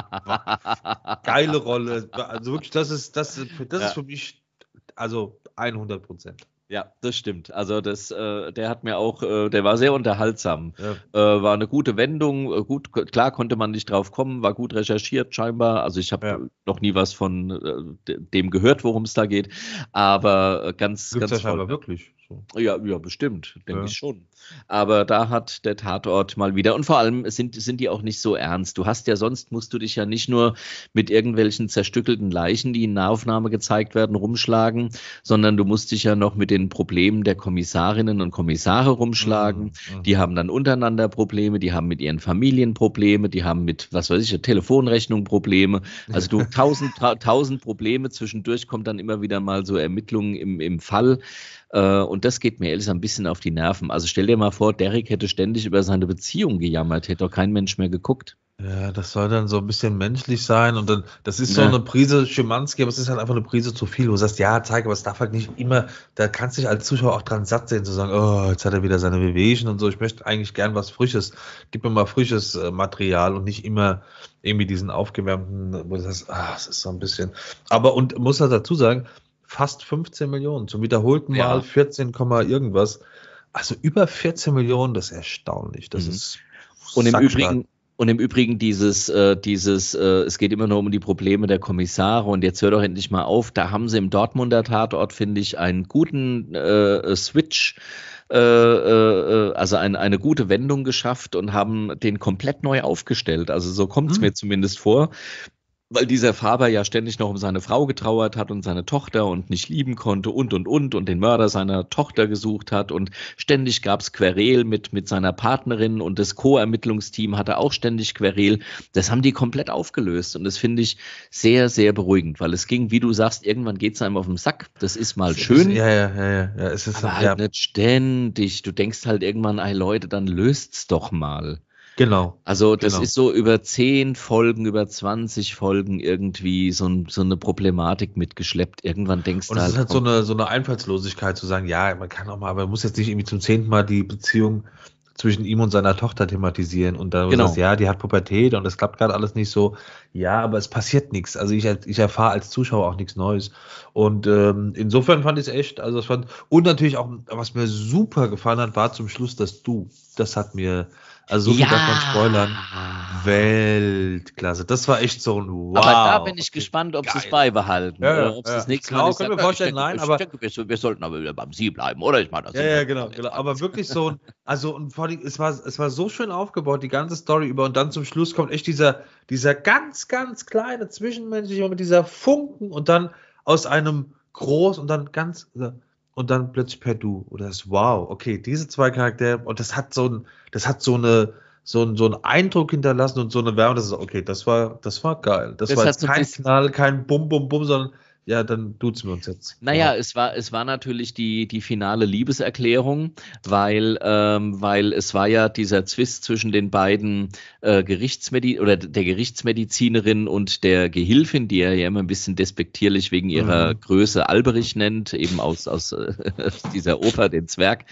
Geile Rolle. Also wirklich, das ist, das, das ja. ist für mich, also 100 Prozent. Ja, das stimmt. Also das, äh, der hat mir auch, äh, der war sehr unterhaltsam. Ja. Äh, war eine gute Wendung. Äh, gut, klar konnte man nicht drauf kommen. War gut recherchiert scheinbar. Also ich habe ja. noch nie was von äh, dem gehört, worum es da geht. Aber äh, ganz, Gibt's ganz ja scheinbar wirklich. So. Ja, ja, bestimmt, denke ja. ich schon. Aber da hat der Tatort mal wieder und vor allem sind, sind die auch nicht so ernst. Du hast ja sonst musst du dich ja nicht nur mit irgendwelchen zerstückelten Leichen, die in Nahaufnahme gezeigt werden, rumschlagen, sondern du musst dich ja noch mit den Problemen der Kommissarinnen und Kommissare rumschlagen. Mhm. Mhm. Die haben dann untereinander Probleme, die haben mit ihren Familien Probleme, die haben mit, was weiß ich, Telefonrechnung Probleme. Also du tausend, tausend Probleme zwischendurch kommt dann immer wieder mal so Ermittlungen im, im Fall. Äh, und das geht mir ehrlich ein bisschen auf die Nerven. Also stell dir mal vor, Derek hätte ständig über seine Beziehung gejammert, hätte doch kein Mensch mehr geguckt. Ja, das soll dann so ein bisschen menschlich sein und dann, das ist so ja. eine Prise Schimanski, aber es ist halt einfach eine Prise zu viel, wo du sagst, ja, zeig, aber es darf halt nicht immer, da kannst du dich als Zuschauer auch dran satt sehen, zu sagen, oh, jetzt hat er wieder seine Bewegungen und so, ich möchte eigentlich gern was Frisches, gib mir mal frisches äh, Material und nicht immer irgendwie diesen aufgewärmten, wo du sagst, ah, es ist so ein bisschen, aber und muss halt dazu sagen, fast 15 Millionen, zum wiederholten Mal 14, irgendwas. Also über 14 Millionen, das ist erstaunlich. Das mhm. ist und im Übrigen und im Übrigen dieses, äh, dieses, äh, es geht immer nur um die Probleme der Kommissare und jetzt hör doch endlich mal auf. Da haben sie im Dortmunder Tatort finde ich einen guten äh, Switch, äh, äh, äh, also ein, eine gute Wendung geschafft und haben den komplett neu aufgestellt. Also so kommt es mhm. mir zumindest vor weil dieser Faber ja ständig noch um seine Frau getrauert hat und seine Tochter und nicht lieben konnte und und und und den Mörder seiner Tochter gesucht hat und ständig gab es Querel mit, mit seiner Partnerin und das Co-Ermittlungsteam hatte auch ständig Querel. Das haben die komplett aufgelöst und das finde ich sehr, sehr beruhigend, weil es ging, wie du sagst, irgendwann geht es einem auf den Sack. Das ist mal es schön. Ist, ja, ja, ja, ja, ja. Es ist aber halt ja. nicht ständig. Du denkst halt irgendwann, ey Leute, dann löst's doch mal. Genau. Also das genau. ist so über zehn Folgen, über 20 Folgen irgendwie so, ein, so eine Problematik mitgeschleppt. Irgendwann denkst du. Und es halt, ist halt so eine, so eine Einfallslosigkeit zu sagen, ja, man kann auch mal, aber man muss jetzt nicht irgendwie zum zehnten Mal die Beziehung zwischen ihm und seiner Tochter thematisieren und dann genau. sagst, ja, die hat Pubertät und es klappt gerade alles nicht so. Ja, aber es passiert nichts. Also ich, ich erfahre als Zuschauer auch nichts Neues. Und ähm, insofern fand ich es echt, also das fand, und natürlich auch, was mir super gefallen hat, war zum Schluss das Du. Das hat mir, also so viel ja. darf man spoilern. Weltklasse. Das war echt so ein Wow. Aber da bin ich okay. gespannt, ob sie es beibehalten. Ja, oder ob ja. es genau, das Mal können wir vorstellen, nein, aber. ich Denke, wir, wir, sollten aber wieder beim Sie bleiben, oder? Ich meine, das ja, ja, genau, genau. Aber wirklich so ein, also und vor allem, es war, es war so schön aufgebaut, die ganze Story über. Und dann zum Schluss kommt echt dieser, dieser ganz, ganz kleine Zwischenmenschliche mit dieser Funken und dann aus einem groß und dann ganz. Also, und dann plötzlich per Du. Und das Wow, okay, diese zwei Charaktere, und das hat so ein, das hat so eine, so ein, so ein Eindruck hinterlassen und so eine Wärme, das ist okay, das war, das war geil. Das, das war jetzt kein Knall, kein Bum, Bum, Bum, sondern ja, dann duzen wir uns jetzt. Naja, ja. Genau. es war, es war natürlich die, die finale Liebeserklärung, weil, ähm, weil es war ja dieser Zwist zwischen den beiden äh, Gerichtsmedi oder der Gerichtsmedizinerin und der Gehilfin, die er ja immer ein bisschen despektierlich wegen ihrer mhm. Größe Alberich nennt, eben aus, aus äh, dieser Oper, den Zwerg.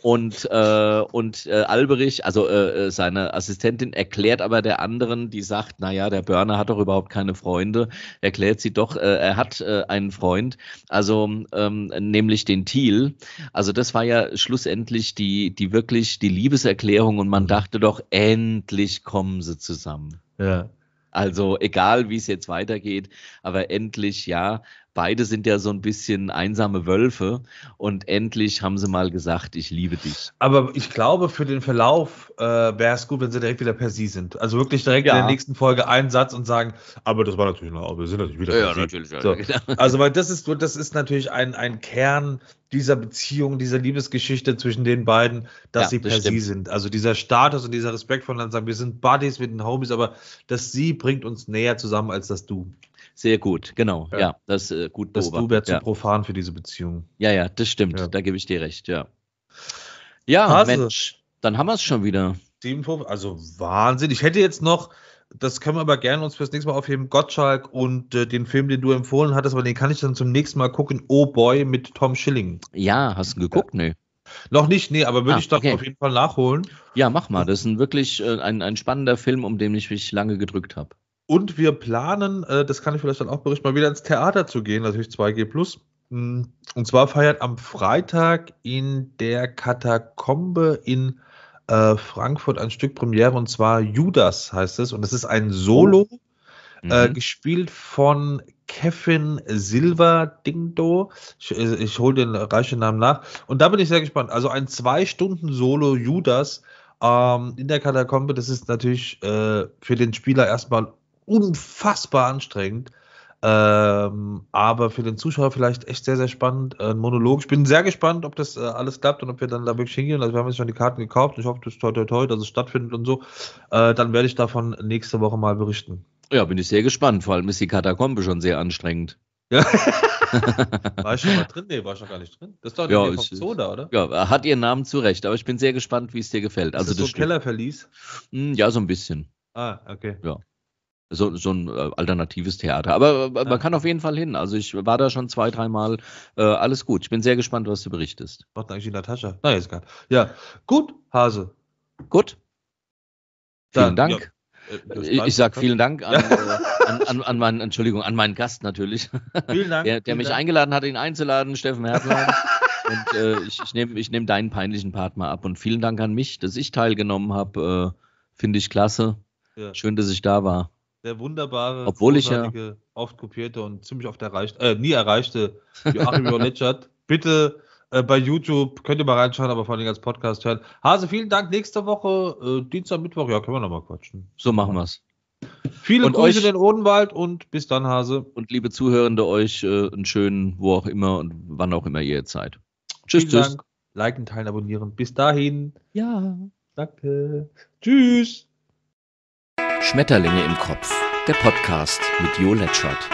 Und, äh, und äh, Alberich, also äh, äh, seine Assistentin, erklärt aber der anderen, die sagt, naja, der Börner hat doch überhaupt keine Freunde, erklärt sie doch, äh, er hat äh, äh, einen Freund, also ähm, nämlich den Thiel. Also das war ja schlussendlich die, die wirklich die Liebeserklärung und man mhm. dachte doch, endlich kommen sie zusammen. Ja. Also egal, wie es jetzt weitergeht, aber endlich ja, Beide sind ja so ein bisschen einsame Wölfe und endlich haben sie mal gesagt, ich liebe dich. Aber ich glaube, für den Verlauf äh, wäre es gut, wenn sie direkt wieder per Sie sind. Also wirklich direkt ja. in der nächsten Folge einen Satz und sagen, aber das war natürlich, noch, wir sind natürlich wieder ja, per ja, Sie. Natürlich, so. genau. Also weil das ist, das ist natürlich ein, ein Kern dieser Beziehung, dieser Liebesgeschichte zwischen den beiden, dass ja, sie das per stimmt. sie sind. Also dieser Status und dieser Respekt von dann sagen, wir sind Buddies, wir sind Homies, aber dass sie bringt uns näher zusammen als das du. Sehr gut, genau. Ja, ja das äh, gut Das Du wäre zu profan für diese Beziehung. Ja, ja, das stimmt. Ja. Da gebe ich dir recht, ja. Ja, Hase. Mensch, dann haben wir es schon wieder. also Wahnsinn. Ich hätte jetzt noch, das können wir aber gerne uns fürs nächste Mal aufheben, Gottschalk und äh, den Film, den du empfohlen hattest, aber den kann ich dann zum nächsten Mal gucken, Oh Boy mit Tom Schilling. Ja, hast du geguckt? Ja. Nö. Noch nicht, nee, aber würde ah, ich doch okay. auf jeden Fall nachholen. Ja, mach mal. Das ist ein wirklich äh, ein, ein spannender Film, um den ich mich lange gedrückt habe. Und wir planen, äh, das kann ich vielleicht dann auch berichten, mal wieder ins Theater zu gehen, natürlich 2G mm, Und zwar feiert am Freitag in der Katakombe in äh, Frankfurt ein Stück Premiere und zwar Judas heißt es. Und es ist ein Solo, oh. äh, mhm. äh, gespielt von Kevin Silver Dingdo. Ich, äh, ich hole den reichen Namen nach. Und da bin ich sehr gespannt. Also ein zwei Stunden Solo Judas ähm, in der Katakombe, das ist natürlich äh, für den Spieler erstmal unfassbar anstrengend. Ähm, aber für den Zuschauer vielleicht echt sehr, sehr spannend. Äh, ein Monolog. Ich bin sehr gespannt, ob das äh, alles klappt und ob wir dann da wirklich hingehen. Also wir haben jetzt schon die Karten gekauft. Ich hoffe, dass toi, toi, toi, dass es stattfindet und so. Äh, dann werde ich davon nächste Woche mal berichten. Ja, bin ich sehr gespannt. Vor allem ist die Katakombe schon sehr anstrengend. Ja. war ich schon mal drin? Nee, war ich noch gar nicht drin. Das ist doch ja, ich, Soda, oder? Ja, hat ihren Namen zurecht, aber ich bin sehr gespannt, wie es dir gefällt. Ist also das, das so Kellerverlies? Hm, ja, so ein bisschen. Ah, okay. Ja so, so ein äh, alternatives Theater. Aber äh, ja. man kann auf jeden Fall hin. Also ich war da schon zwei, dreimal. Äh, alles gut. Ich bin sehr gespannt, was du berichtest. Macht eigentlich die Natascha. Na, ist gar Ja, gut, Hase. Gut. Dann, Vielen Dank. Ja. Äh, ich, sage vielen Dank an, an, an, an, meinen, Entschuldigung, an meinen Gast natürlich. Vielen Dank. Der, der mich Dank. eingeladen hat, ihn einzuladen, Steffen Hertlein. und äh, ich, ich nehme ich nehm deinen peinlichen Part mal ab. Und vielen Dank an mich, dass ich teilgenommen habe. Äh, Finde ich klasse. Ja. Schön, dass ich da war der wunderbare, Obwohl ich ja oft kopierte und ziemlich oft erreicht, äh, nie erreichte Joachim Joletschert. Bitte äh, bei YouTube könnt ihr mal reinschauen, aber vor allem als Podcast hören. Hase, vielen Dank. Nächste Woche, äh, Dienstag, Mittwoch, ja, können wir nochmal quatschen. So machen wir's. Viele und Grüße euch, in den Odenwald und bis dann, Hase. Und liebe Zuhörende, euch äh, einen schönen, wo auch immer und wann auch immer ihr Zeit. Tschüss, vielen tschüss. Dank. Liken, teilen, abonnieren. Bis dahin. Ja. Danke. Tschüss. Schmetterlinge im Kopf, der Podcast mit Jo Letschert.